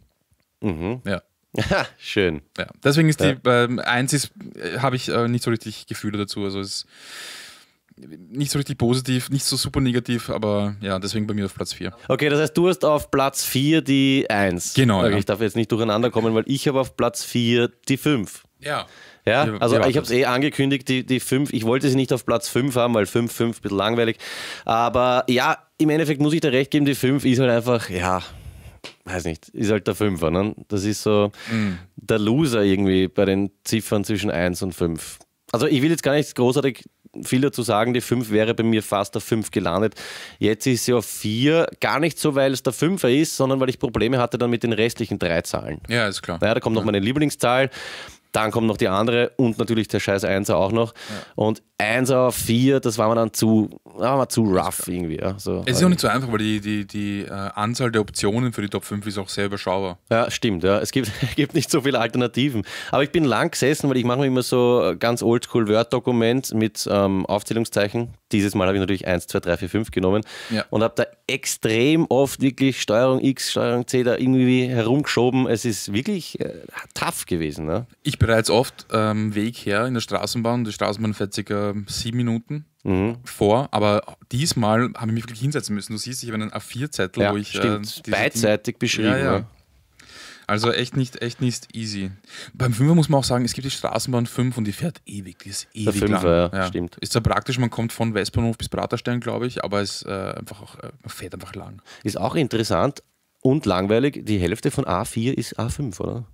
Mhm. Ja. *laughs* Schön. Ja. Deswegen ist die ja. äh, eins ist, äh, habe ich äh, nicht so richtig Gefühle dazu. Also ist nicht so richtig positiv, nicht so super negativ, aber ja, deswegen bei mir auf Platz 4. Okay, das heißt, du hast auf Platz 4 die 1. Genau. Okay, ja. Ich darf jetzt nicht durcheinander kommen, weil ich habe auf Platz 4 die 5. Ja. Ja, also ich habe es eh angekündigt, die, die fünf. Ich wollte sie nicht auf Platz 5 haben, weil 5, 5 ein bisschen langweilig. Aber ja, im Endeffekt muss ich dir recht geben, die 5 ist halt einfach, ja, weiß nicht, ist halt der Fünfer. Ne? Das ist so mhm. der Loser irgendwie bei den Ziffern zwischen 1 und 5. Also ich will jetzt gar nicht großartig viel dazu sagen, die 5 wäre bei mir fast der 5 gelandet. Jetzt ist sie auf 4, gar nicht so, weil es der Fünfer ist, sondern weil ich Probleme hatte dann mit den restlichen drei Zahlen. Ja, ist klar. Naja, da kommt noch meine Lieblingszahl. Dann kommt noch die andere und natürlich der scheiß Einser auch noch. Ja. Und Einser auf vier, das war mir dann zu, ah, war zu rough irgendwie. Ja. So, es ist auch halt. nicht so einfach, weil die, die, die äh, Anzahl der Optionen für die Top 5 ist auch sehr überschaubar. Ja, stimmt. Ja. Es gibt, *laughs* gibt nicht so viele Alternativen. Aber ich bin lang gesessen, weil ich mache mir immer so äh, ganz oldschool Word-Dokument mit ähm, Aufzählungszeichen. Dieses Mal habe ich natürlich 1, 2, 3, 4, 5 genommen ja. und habe da extrem oft wirklich Steuerung X, Steuerung C da irgendwie herumgeschoben. Es ist wirklich äh, tough gewesen. Ne? Ich bereits oft ähm, Weg her in der Straßenbahn. Die Straßenbahn fährt circa sieben Minuten mhm. vor, aber diesmal habe ich mich wirklich hinsetzen müssen. Du siehst, ich habe einen A4-Zettel, ja, wo ich. Äh, Beidseitig Ding beschrieben. Ja, ja. Also echt nicht, echt nicht easy. Beim Fünfer muss man auch sagen, es gibt die Straßenbahn 5 und die fährt ewig, die ist ewig Der Fünfer, lang. Ja, stimmt. Ist zwar praktisch, man kommt von Westbahnhof bis Praterstein, glaube ich, aber es äh, einfach auch, äh, man fährt einfach lang. Ist auch interessant und langweilig, die Hälfte von A4 ist A5, oder?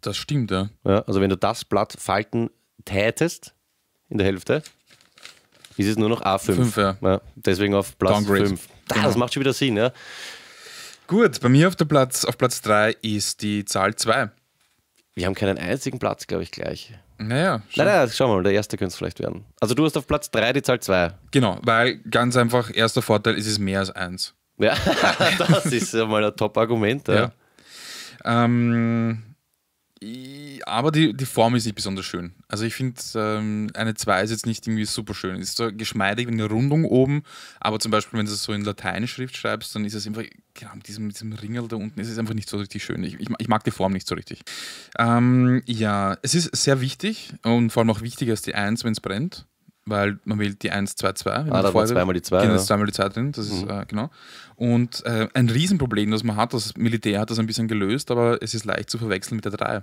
Das stimmt, ja. ja. Also wenn du das Blatt falten tätest in der Hälfte, ist es nur noch A5. 5, ja. ja. deswegen auf Platz 5. Das genau. macht schon wieder Sinn, ja. Gut, bei mir auf, der Platz, auf Platz 3 ist die Zahl 2. Wir haben keinen einzigen Platz, glaube ich, gleich. Naja. Schon. Nein, nein, schau mal, der erste könnte es vielleicht werden. Also du hast auf Platz 3 die Zahl 2. Genau, weil ganz einfach, erster Vorteil, ist es mehr als 1. Ja, *laughs* das ist ja mal ein Top-Argument. Ja. ja. Ähm, aber die, die Form ist nicht besonders schön. Also ich finde, ähm, eine 2 ist jetzt nicht irgendwie super schön. Ist so geschmeidig, wie eine Rundung oben, aber zum Beispiel, wenn du es so in Lateinschrift schreibst, dann ist es einfach, genau, mit diesem, mit diesem Ringel da unten ist es einfach nicht so richtig schön. Ich, ich, ich mag die Form nicht so richtig. Ähm, ja, es ist sehr wichtig und vor allem auch wichtiger als die 1, wenn es brennt weil man wählt die 1, 2, 2. Wenn ah, da war zweimal die 2. Genau, ja. zweimal die 2 drin, das ist, mhm. äh, genau. Und äh, ein Riesenproblem, das man hat, das Militär hat das ein bisschen gelöst, aber es ist leicht zu verwechseln mit der 3.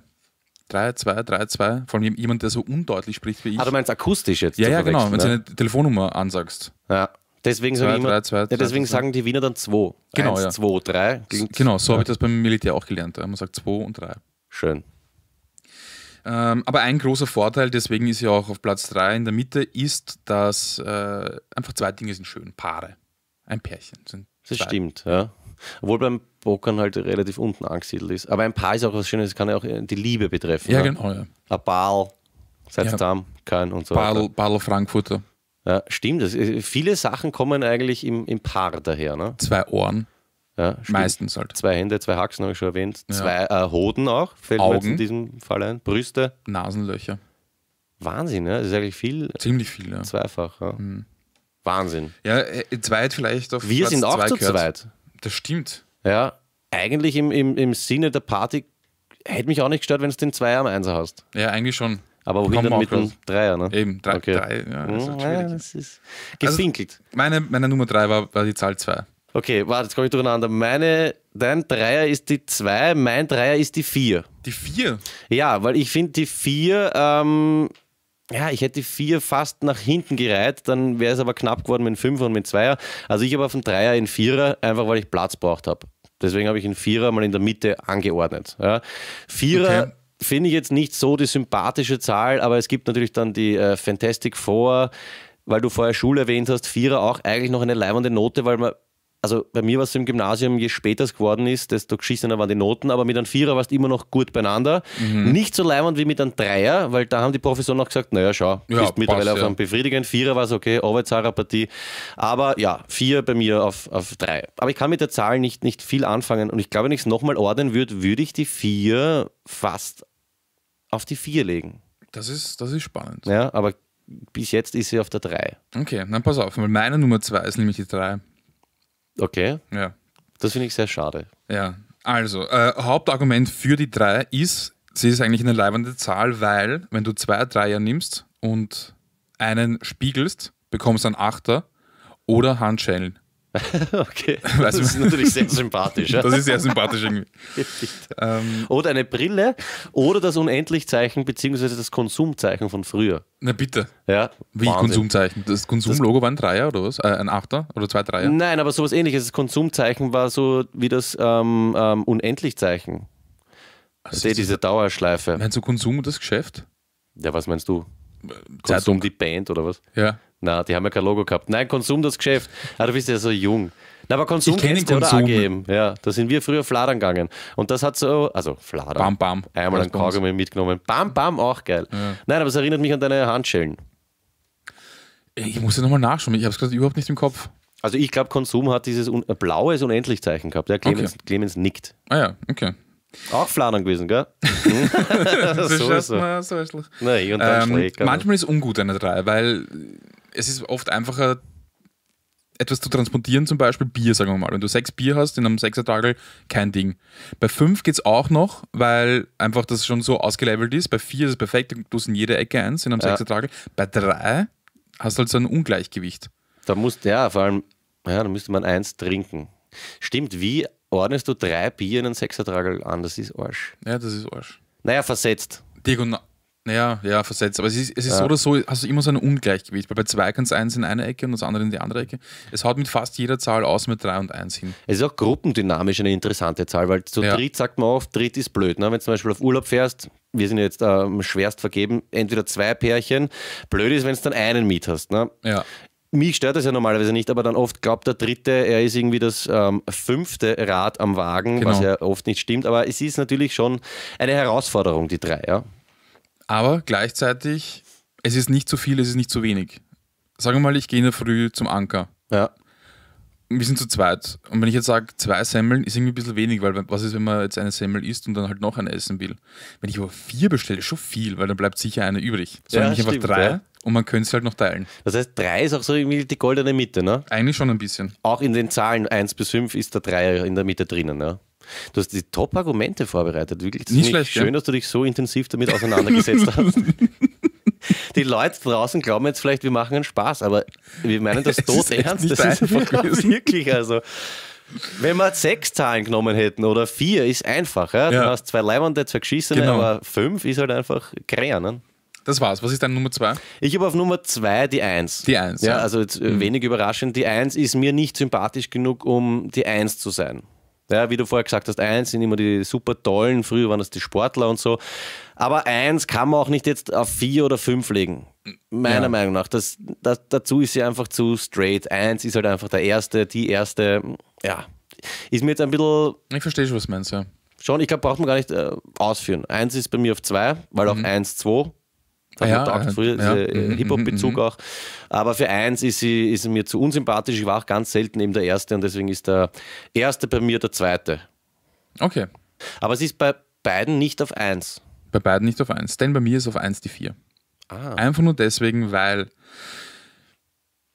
3, 2, 3, 2, vor allem jemand, der so undeutlich spricht wie ich. Ah, du meinst akustisch jetzt? Ja, ja, genau, wenn du eine Telefonnummer ansagst. Ja. Deswegen, zwei, immer, drei, zwei, ja, deswegen sagen die Wiener dann 2. Genau, 1, 2, 3. Genau, so ja. habe ich das beim Militär auch gelernt. Man sagt 2 und 3. Schön. Ähm, aber ein großer Vorteil, deswegen ist sie auch auf Platz 3 in der Mitte, ist, dass äh, einfach zwei Dinge sind schön. Paare. Ein Pärchen sind. Zwei. Das stimmt, ja. Obwohl beim Pokern halt relativ unten angesiedelt ist. Aber ein Paar ist auch was Schönes, kann ja auch äh, die Liebe betreffen. Ja, ja. Ne? genau, ja. Ein Paar, Satzdam, ja. kein und so Barl, weiter. Barl Frankfurter. Ja, stimmt. Das, äh, viele Sachen kommen eigentlich im, im Paar daher. Ne? Zwei Ohren. Ja, Meistens halt. Zwei Hände, zwei Haxen habe ich schon erwähnt. Ja. Zwei äh, Hoden auch, fällt Augen. mir jetzt in diesem Fall ein. Brüste. Nasenlöcher. Wahnsinn, ne? Das ist eigentlich viel. Ziemlich viel, ja. Zweifach, ja. Mhm. Wahnsinn. Ja, äh, äh, zweit vielleicht auf Wir Platz sind auch zwei zu gehört. zweit. Das stimmt. Ja, eigentlich im, im, im Sinne der Party hätte mich auch nicht gestört, wenn du den Zweier am Einser hast. Ja, eigentlich schon. Aber wohin dann mit dem Dreier, ne? Eben, drei, okay. drei ja, das ist halt Ja, das ist also gefinkelt. Also meine, meine Nummer drei war, war die Zahl zwei. Okay, warte, jetzt komme ich durcheinander. Meine, dein Dreier ist die 2, mein Dreier ist die 4. Die 4? Ja, weil ich finde die 4, ähm, ja, ich hätte die 4 fast nach hinten gereiht, dann wäre es aber knapp geworden mit 5 und mit 2er. Also ich habe auf dem Dreier in 4er, einfach weil ich Platz braucht habe. Deswegen habe ich einen Vierer mal in der Mitte angeordnet. Ja. Vierer okay. finde ich jetzt nicht so die sympathische Zahl, aber es gibt natürlich dann die äh, Fantastic Four, weil du vorher Schule erwähnt hast, Vierer auch eigentlich noch eine leibende Note, weil man also bei mir war es im Gymnasium, je später es geworden ist, desto geschissener waren die Noten, aber mit einem Vierer warst du immer noch gut beieinander. Mhm. Nicht so leimend wie mit einem Dreier, weil da haben die Professoren auch gesagt, naja, schau, ja, bist mittlerweile auf einem befriedigenden Vierer, war es okay, arbeitshaarer Aber ja, vier bei mir auf, auf drei. Aber ich kann mit der Zahl nicht, nicht viel anfangen und ich glaube, wenn ich es nochmal ordnen würde, würde ich die vier fast auf die vier legen. Das ist, das ist spannend. Ja, aber bis jetzt ist sie auf der drei. Okay, dann pass auf, weil meine Nummer zwei ist nämlich die drei. Okay. Ja. Das finde ich sehr schade. Ja. Also, äh, Hauptargument für die 3 ist, sie ist eigentlich eine leibende Zahl, weil, wenn du zwei Dreier nimmst und einen spiegelst, bekommst du einen Achter oder Handschellen. *laughs* okay. Also, das ist natürlich sehr sympathisch. Das ist sehr sympathisch irgendwie. *laughs* ähm, oder eine Brille oder das Unendlichzeichen beziehungsweise das Konsumzeichen von früher. Na bitte. Ja. Wie Wahnsinn. Konsumzeichen? Das Konsumlogo war ein Dreier oder was? Äh, ein Achter oder zwei Dreier? Nein, aber sowas ähnliches. Das Konsumzeichen war so wie das ähm, ähm, Unendlichzeichen. Also Seht diese Dauerschleife. Meinst du Konsum und das Geschäft? Ja, was meinst du? Konsum Zeitung. die Band oder was? Ja. Na, die haben ja kein Logo gehabt. Nein, Konsum das Geschäft. Ah, du bist ja so jung. Na, aber Konsum ich kennst du, Konsum. oder AGM? Ja, da sind wir früher fladern gegangen. Und das hat so, also fladern. Bam, bam. Einmal ein Kaugummi mitgenommen. Bam, bam, auch geil. Ja. Nein, aber es erinnert mich an deine Handschellen. Äh, ich muss ja nochmal nachschauen. Ich habe es gerade überhaupt nicht im Kopf. Also ich glaube, Konsum hat dieses un äh, blaues Unendlichzeichen gehabt. Ja, Clemens, okay. Clemens nickt. Ah ja, okay. Auch fladern gewesen, gell? *laughs* *laughs* so ist so. so und dann ähm, schlägt, Manchmal ist ungut eine 3, weil es ist oft einfacher, etwas zu transportieren, zum Beispiel Bier, sagen wir mal. Wenn du sechs Bier hast in einem Sechsertagel, kein Ding. Bei fünf geht es auch noch, weil einfach das schon so ausgelevelt ist. Bei vier ist es perfekt, du hast in jeder Ecke eins in einem ja. Sechsertagel. Bei drei hast du halt so ein Ungleichgewicht. Da musst ja vor allem, ja, da müsste man eins trinken. Stimmt, wie ordnest du drei Bier in einen Sechsertragel an? Das ist Arsch. Ja, das ist Arsch. Naja, versetzt. Diagonal. Ja, ja, versetzt. Aber es ist, es ist ja. so oder so, hast du immer so ein Ungleichgewicht, weil bei 2 kannst du eins in eine Ecke und das andere in die andere Ecke. Es haut mit fast jeder Zahl aus mit 3 und 1 hin. Es ist auch gruppendynamisch eine interessante Zahl, weil zu ja. dritt sagt man oft, dritt ist blöd. Ne? Wenn du zum Beispiel auf Urlaub fährst, wir sind jetzt ähm, schwerst vergeben, entweder zwei Pärchen, blöd ist, wenn du dann einen mit hast. Ne? Ja mich stört das ja normalerweise nicht, aber dann oft glaubt der Dritte, er ist irgendwie das ähm, fünfte Rad am Wagen, genau. was ja oft nicht stimmt. Aber es ist natürlich schon eine Herausforderung, die drei, ja. Aber gleichzeitig, es ist nicht zu viel, es ist nicht zu wenig. Sagen wir mal, ich gehe in der Früh zum Anker. Ja. Wir sind zu zweit. Und wenn ich jetzt sage, zwei Semmeln, ist irgendwie ein bisschen wenig, weil was ist, wenn man jetzt eine Semmel isst und dann halt noch eine essen will? Wenn ich aber vier bestelle, ist schon viel, weil dann bleibt sicher eine übrig. So ja, ich einfach drei ja. und man könnte es halt noch teilen. Das heißt, drei ist auch so irgendwie die goldene Mitte, ne? Eigentlich schon ein bisschen. Auch in den Zahlen 1 bis 5 ist der Dreier in der Mitte drinnen, ne? Du hast die Top-Argumente vorbereitet. Wirklich, das Nicht schlecht, schön, ja. dass du dich so intensiv damit auseinandergesetzt hast. *laughs* Die Leute draußen glauben jetzt vielleicht, wir machen einen Spaß, aber wir meinen das *laughs* tot ernst. Das ist einfach wirklich also. Wenn wir sechs Zahlen genommen hätten oder vier, ist einfach. Ja? Ja. Du hast zwei Leibende, zwei Geschissene, genau. aber fünf ist halt einfach Krähen. Ne? Das war's. Was ist deine Nummer zwei? Ich habe auf Nummer zwei die Eins. Die Eins. Ja, ja. also jetzt äh, mhm. wenig überraschend. Die Eins ist mir nicht sympathisch genug, um die Eins zu sein. Ja, wie du vorher gesagt hast, eins sind immer die super tollen, früher waren das die Sportler und so. Aber eins kann man auch nicht jetzt auf vier oder fünf legen. Meiner ja. Meinung nach. Das, das, dazu ist sie einfach zu straight. Eins ist halt einfach der erste, die erste. Ja, ist mir jetzt ein bisschen. Ich verstehe schon, was du meinst, ja. Schon, ich glaube, braucht man gar nicht äh, ausführen. Eins ist bei mir auf zwei, weil mhm. auch eins, zwei das ja, hat taugt, äh, früher, ja. Äh, mhm, mhm, Hip-Hop-Bezug mhm, auch. Aber für eins ist sie, ist sie mir zu unsympathisch. Ich war auch ganz selten eben der Erste und deswegen ist der Erste bei mir der Zweite. Okay. Aber es ist bei beiden nicht auf eins. Bei beiden nicht auf eins. Denn bei mir ist auf eins die vier. Ah. Einfach nur deswegen, weil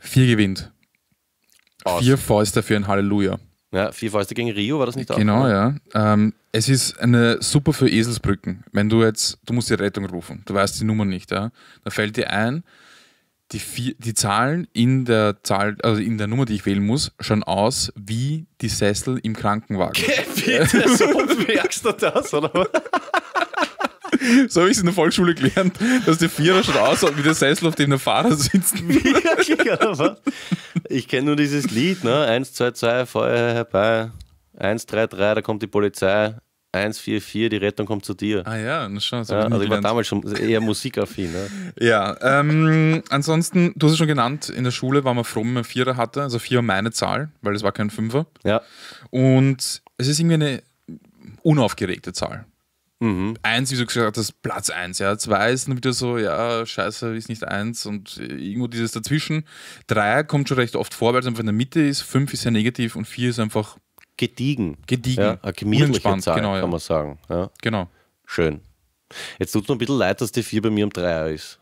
vier gewinnt. Aus. Vier Fäuste für ein Halleluja. Ja, vier Fäuste gegen Rio, war das nicht auch? Genau, ja. Ähm, es ist eine super für Eselsbrücken. Wenn du jetzt, du musst die Rettung rufen, du weißt die Nummer nicht, ja. Da fällt dir ein, die, vier, die Zahlen in der Zahl, also in der Nummer, die ich wählen muss, schauen aus wie die Sessel im Krankenwagen. Okay, bitte, *laughs* so merkst du das, oder? *laughs* So habe ich es in der Volksschule gelernt, dass der Vierer schon aussieht wie der Sessel, auf dem der Fahrer sitzt. Wirklich, *laughs* oder was? Ich kenne nur dieses Lied, ne? 1, 2, 2, Feuer herbei. 1, 3, 3, da kommt die Polizei. 1, 4, 4, die Rettung kommt zu dir. Ah ja, na schon. Ja, also ich war damals schon eher musikaffin. Ne? *laughs* ja, ähm, ansonsten, du hast es schon genannt, in der Schule war man froh, wenn man Vierer hatte. Also Vier war meine Zahl, weil es war kein Fünfer. Ja. Und es ist irgendwie eine unaufgeregte Zahl. Mhm. Eins, wie du gesagt hast, Platz eins. Ja, zwei ist dann wieder so, ja, scheiße, ist nicht eins und irgendwo dieses dazwischen. Drei kommt schon recht oft vor, weil es einfach in der Mitte ist. Fünf ist ja negativ und vier ist einfach gediegen. Gediegen. Ja, eine Zahl, genau, ja. kann man sagen. Ja. Genau. Schön. Jetzt tut es mir ein bisschen leid, dass die vier bei mir um Dreier ist.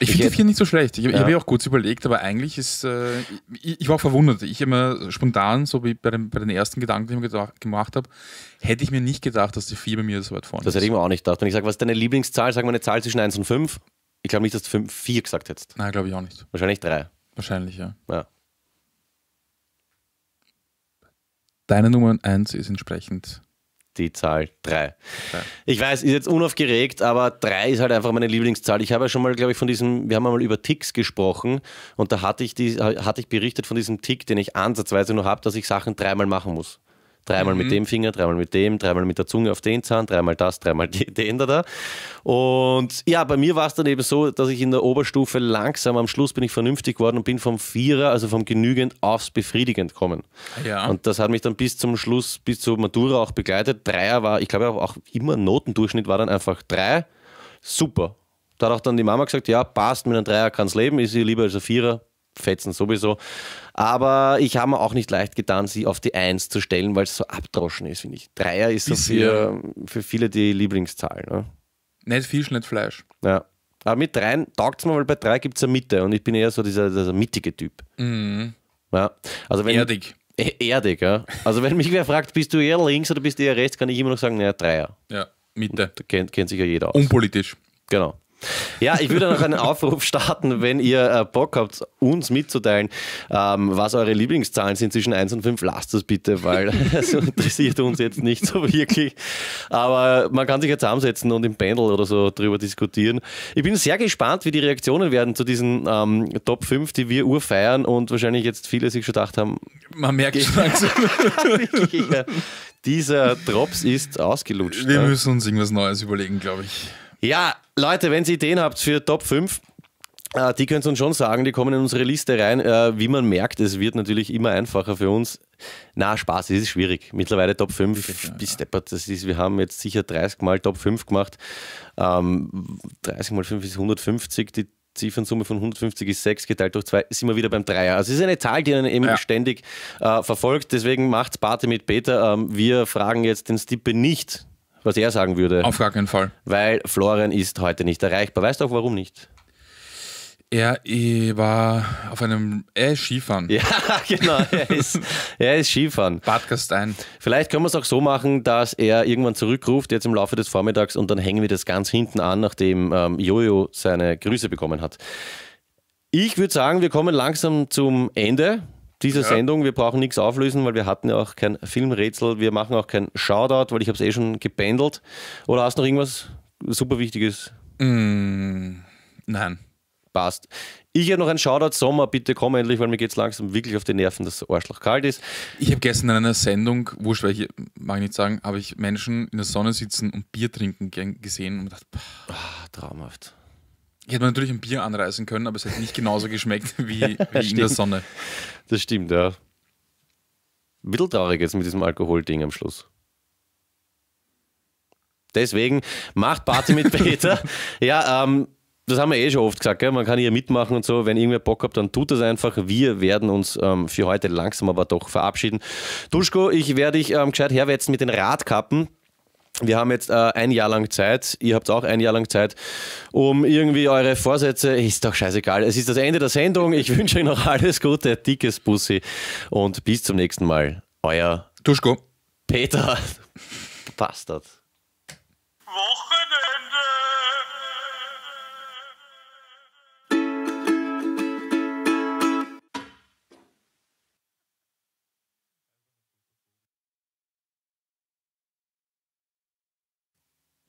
Ich, ich finde die vier nicht so schlecht. Ich, ja. ich habe ja auch kurz überlegt, aber eigentlich ist, äh, ich, ich, war auch verwundert. Ich immer spontan, so wie bei, dem, bei den ersten Gedanken, die ich mir gedacht, gemacht habe, hätte ich mir nicht gedacht, dass die vier bei mir so weit vorne ist. Das hätte ich mir auch nicht gedacht. Wenn ich sage, was ist deine Lieblingszahl? Sagen wir eine Zahl zwischen 1 und 5. Ich glaube nicht, dass du 5, 4 gesagt hättest. Nein, glaube ich auch nicht. Wahrscheinlich 3. Wahrscheinlich, ja. ja. Deine Nummer 1 ist entsprechend die Zahl 3. Ich weiß, ist jetzt unaufgeregt, aber 3 ist halt einfach meine Lieblingszahl. Ich habe ja schon mal, glaube ich, von diesem, wir haben einmal über Ticks gesprochen und da hatte ich, die, hatte ich berichtet von diesem Tick, den ich ansatzweise nur habe, dass ich Sachen dreimal machen muss. Dreimal mhm. mit dem Finger, dreimal mit dem, dreimal mit der Zunge auf den Zahn, dreimal das, dreimal den da da. Und ja, bei mir war es dann eben so, dass ich in der Oberstufe langsam am Schluss bin ich vernünftig geworden und bin vom Vierer, also vom genügend aufs befriedigend kommen. Ja. Und das hat mich dann bis zum Schluss, bis zur Matura auch begleitet. Dreier war, ich glaube auch immer Notendurchschnitt war dann einfach drei. Super. Da hat auch dann die Mama gesagt, ja, passt, mit einem Dreier kann es leben, ist sie lieber als ein Vierer, fetzen sowieso. Aber ich habe mir auch nicht leicht getan, sie auf die Eins zu stellen, weil es so abdroschen ist, finde ich. Dreier ist so für, für viele die Lieblingszahl. Ne? Nicht Fisch, nicht Fleisch. Ja. Aber mit dreien taugt es mir, weil bei drei gibt es eine Mitte und ich bin eher so dieser, dieser mittige Typ. Mhm. Ja. Also wenn, Erdig. E-, erdig, ja. Also wenn mich wer fragt, bist du eher links oder bist du eher rechts, kann ich immer noch sagen, naja, Dreier. Ja, Mitte. Da kennt, kennt sich ja jeder aus. Unpolitisch. Genau. Ja, ich würde noch einen *laughs* Aufruf starten, wenn ihr äh, Bock habt, uns mitzuteilen, ähm, was eure Lieblingszahlen sind zwischen 1 und 5. Lasst das bitte, weil *laughs* es interessiert uns jetzt nicht so wirklich. Aber man kann sich jetzt zusammensetzen und im Panel oder so drüber diskutieren. Ich bin sehr gespannt, wie die Reaktionen werden zu diesen ähm, Top 5, die wir urfeiern und wahrscheinlich jetzt viele sich schon gedacht haben. Man merkt *laughs* schon langsam. dieser Drops ist ausgelutscht. Wir ja. Ne? müssen uns irgendwas Neues überlegen, glaube ich. Ja, Leute, wenn Sie Ideen habt für Top 5, äh, die können es uns schon sagen, die kommen in unsere Liste rein. Äh, wie man merkt, es wird natürlich immer einfacher für uns. Na, Spaß, es ist schwierig. Mittlerweile Top 5 ja, bis Das ist, wir haben jetzt sicher 30 Mal Top 5 gemacht. 30 ähm, mal 5 ist 150. Die Ziffernsumme von 150 ist 6 geteilt durch 2, sind wir wieder beim Dreier. Also es ist eine Zahl, die einen eben ja. ständig äh, verfolgt. Deswegen macht's Party mit Peter. Ähm, wir fragen jetzt den Stippe nicht was er sagen würde. Auf gar keinen Fall. Weil Florian ist heute nicht erreichbar. Weißt du auch warum nicht? Er äh, war auf einem. Er ist Skifahren. Ja, *laughs* genau. Er ist, er ist Skifahren. Bad Vielleicht können wir es auch so machen, dass er irgendwann zurückruft, jetzt im Laufe des Vormittags, und dann hängen wir das ganz hinten an, nachdem ähm, Jojo seine Grüße bekommen hat. Ich würde sagen, wir kommen langsam zum Ende diese ja. Sendung. Wir brauchen nichts auflösen, weil wir hatten ja auch kein Filmrätsel. Wir machen auch kein Shoutout, weil ich habe es eh schon gebändelt. Oder hast du noch irgendwas super Wichtiges? Mm, nein. Passt. Ich hätte noch einen Shoutout Sommer, bitte komm endlich, weil mir geht es langsam wirklich auf die Nerven, dass Arschloch kalt ist. Ich habe gestern in einer Sendung, wurscht, weil ich, mag nicht sagen, habe ich Menschen in der Sonne sitzen und Bier trinken gesehen und dachte, pah, ah, traumhaft. Ich hätte natürlich ein Bier anreißen können, aber es hätte nicht genauso geschmeckt *laughs* wie, wie in der Sonne. Das stimmt, ja. Ein bisschen traurig jetzt mit diesem Alkoholding am Schluss. Deswegen macht Party mit *laughs* Peter. ja, ähm, das haben wir eh schon oft gesagt, gell? man kann hier mitmachen und so. Wenn irgendwer Bock habt, dann tut das einfach. Wir werden uns ähm, für heute langsam aber doch verabschieden. Duschko, ich werde dich ähm, gescheit herwetzen mit den Radkappen. Wir haben jetzt äh, ein Jahr lang Zeit, ihr habt auch ein Jahr lang Zeit, um irgendwie eure Vorsätze, ist doch scheißegal, es ist das Ende der Sendung, ich *laughs* wünsche euch noch alles Gute, dickes Bussi und bis zum nächsten Mal, euer Tuschko, Peter, *laughs* Bastard. Woche.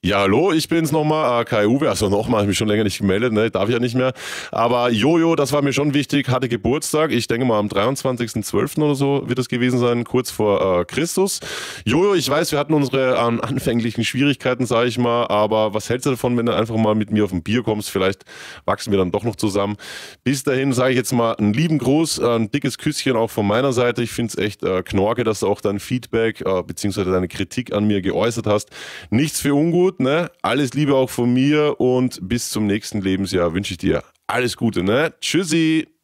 Ja, hallo, ich bin's nochmal, äh, Kai Uwe. Also nochmal, ich mich schon länger nicht gemeldet, ne? darf ich ja nicht mehr. Aber Jojo, das war mir schon wichtig, hatte Geburtstag. Ich denke mal am 23.12. oder so wird es gewesen sein, kurz vor äh, Christus. Jojo, ich weiß, wir hatten unsere ähm, anfänglichen Schwierigkeiten, sage ich mal, aber was hältst du davon, wenn du einfach mal mit mir auf ein Bier kommst? Vielleicht wachsen wir dann doch noch zusammen. Bis dahin sage ich jetzt mal einen lieben Gruß, äh, ein dickes Küsschen auch von meiner Seite. Ich find's echt äh, knorke, dass du auch dein Feedback äh, bzw. deine Kritik an mir geäußert hast. Nichts für ungut gut, ne? Alles Liebe auch von mir und bis zum nächsten Lebensjahr wünsche ich dir alles Gute, ne? Tschüssi!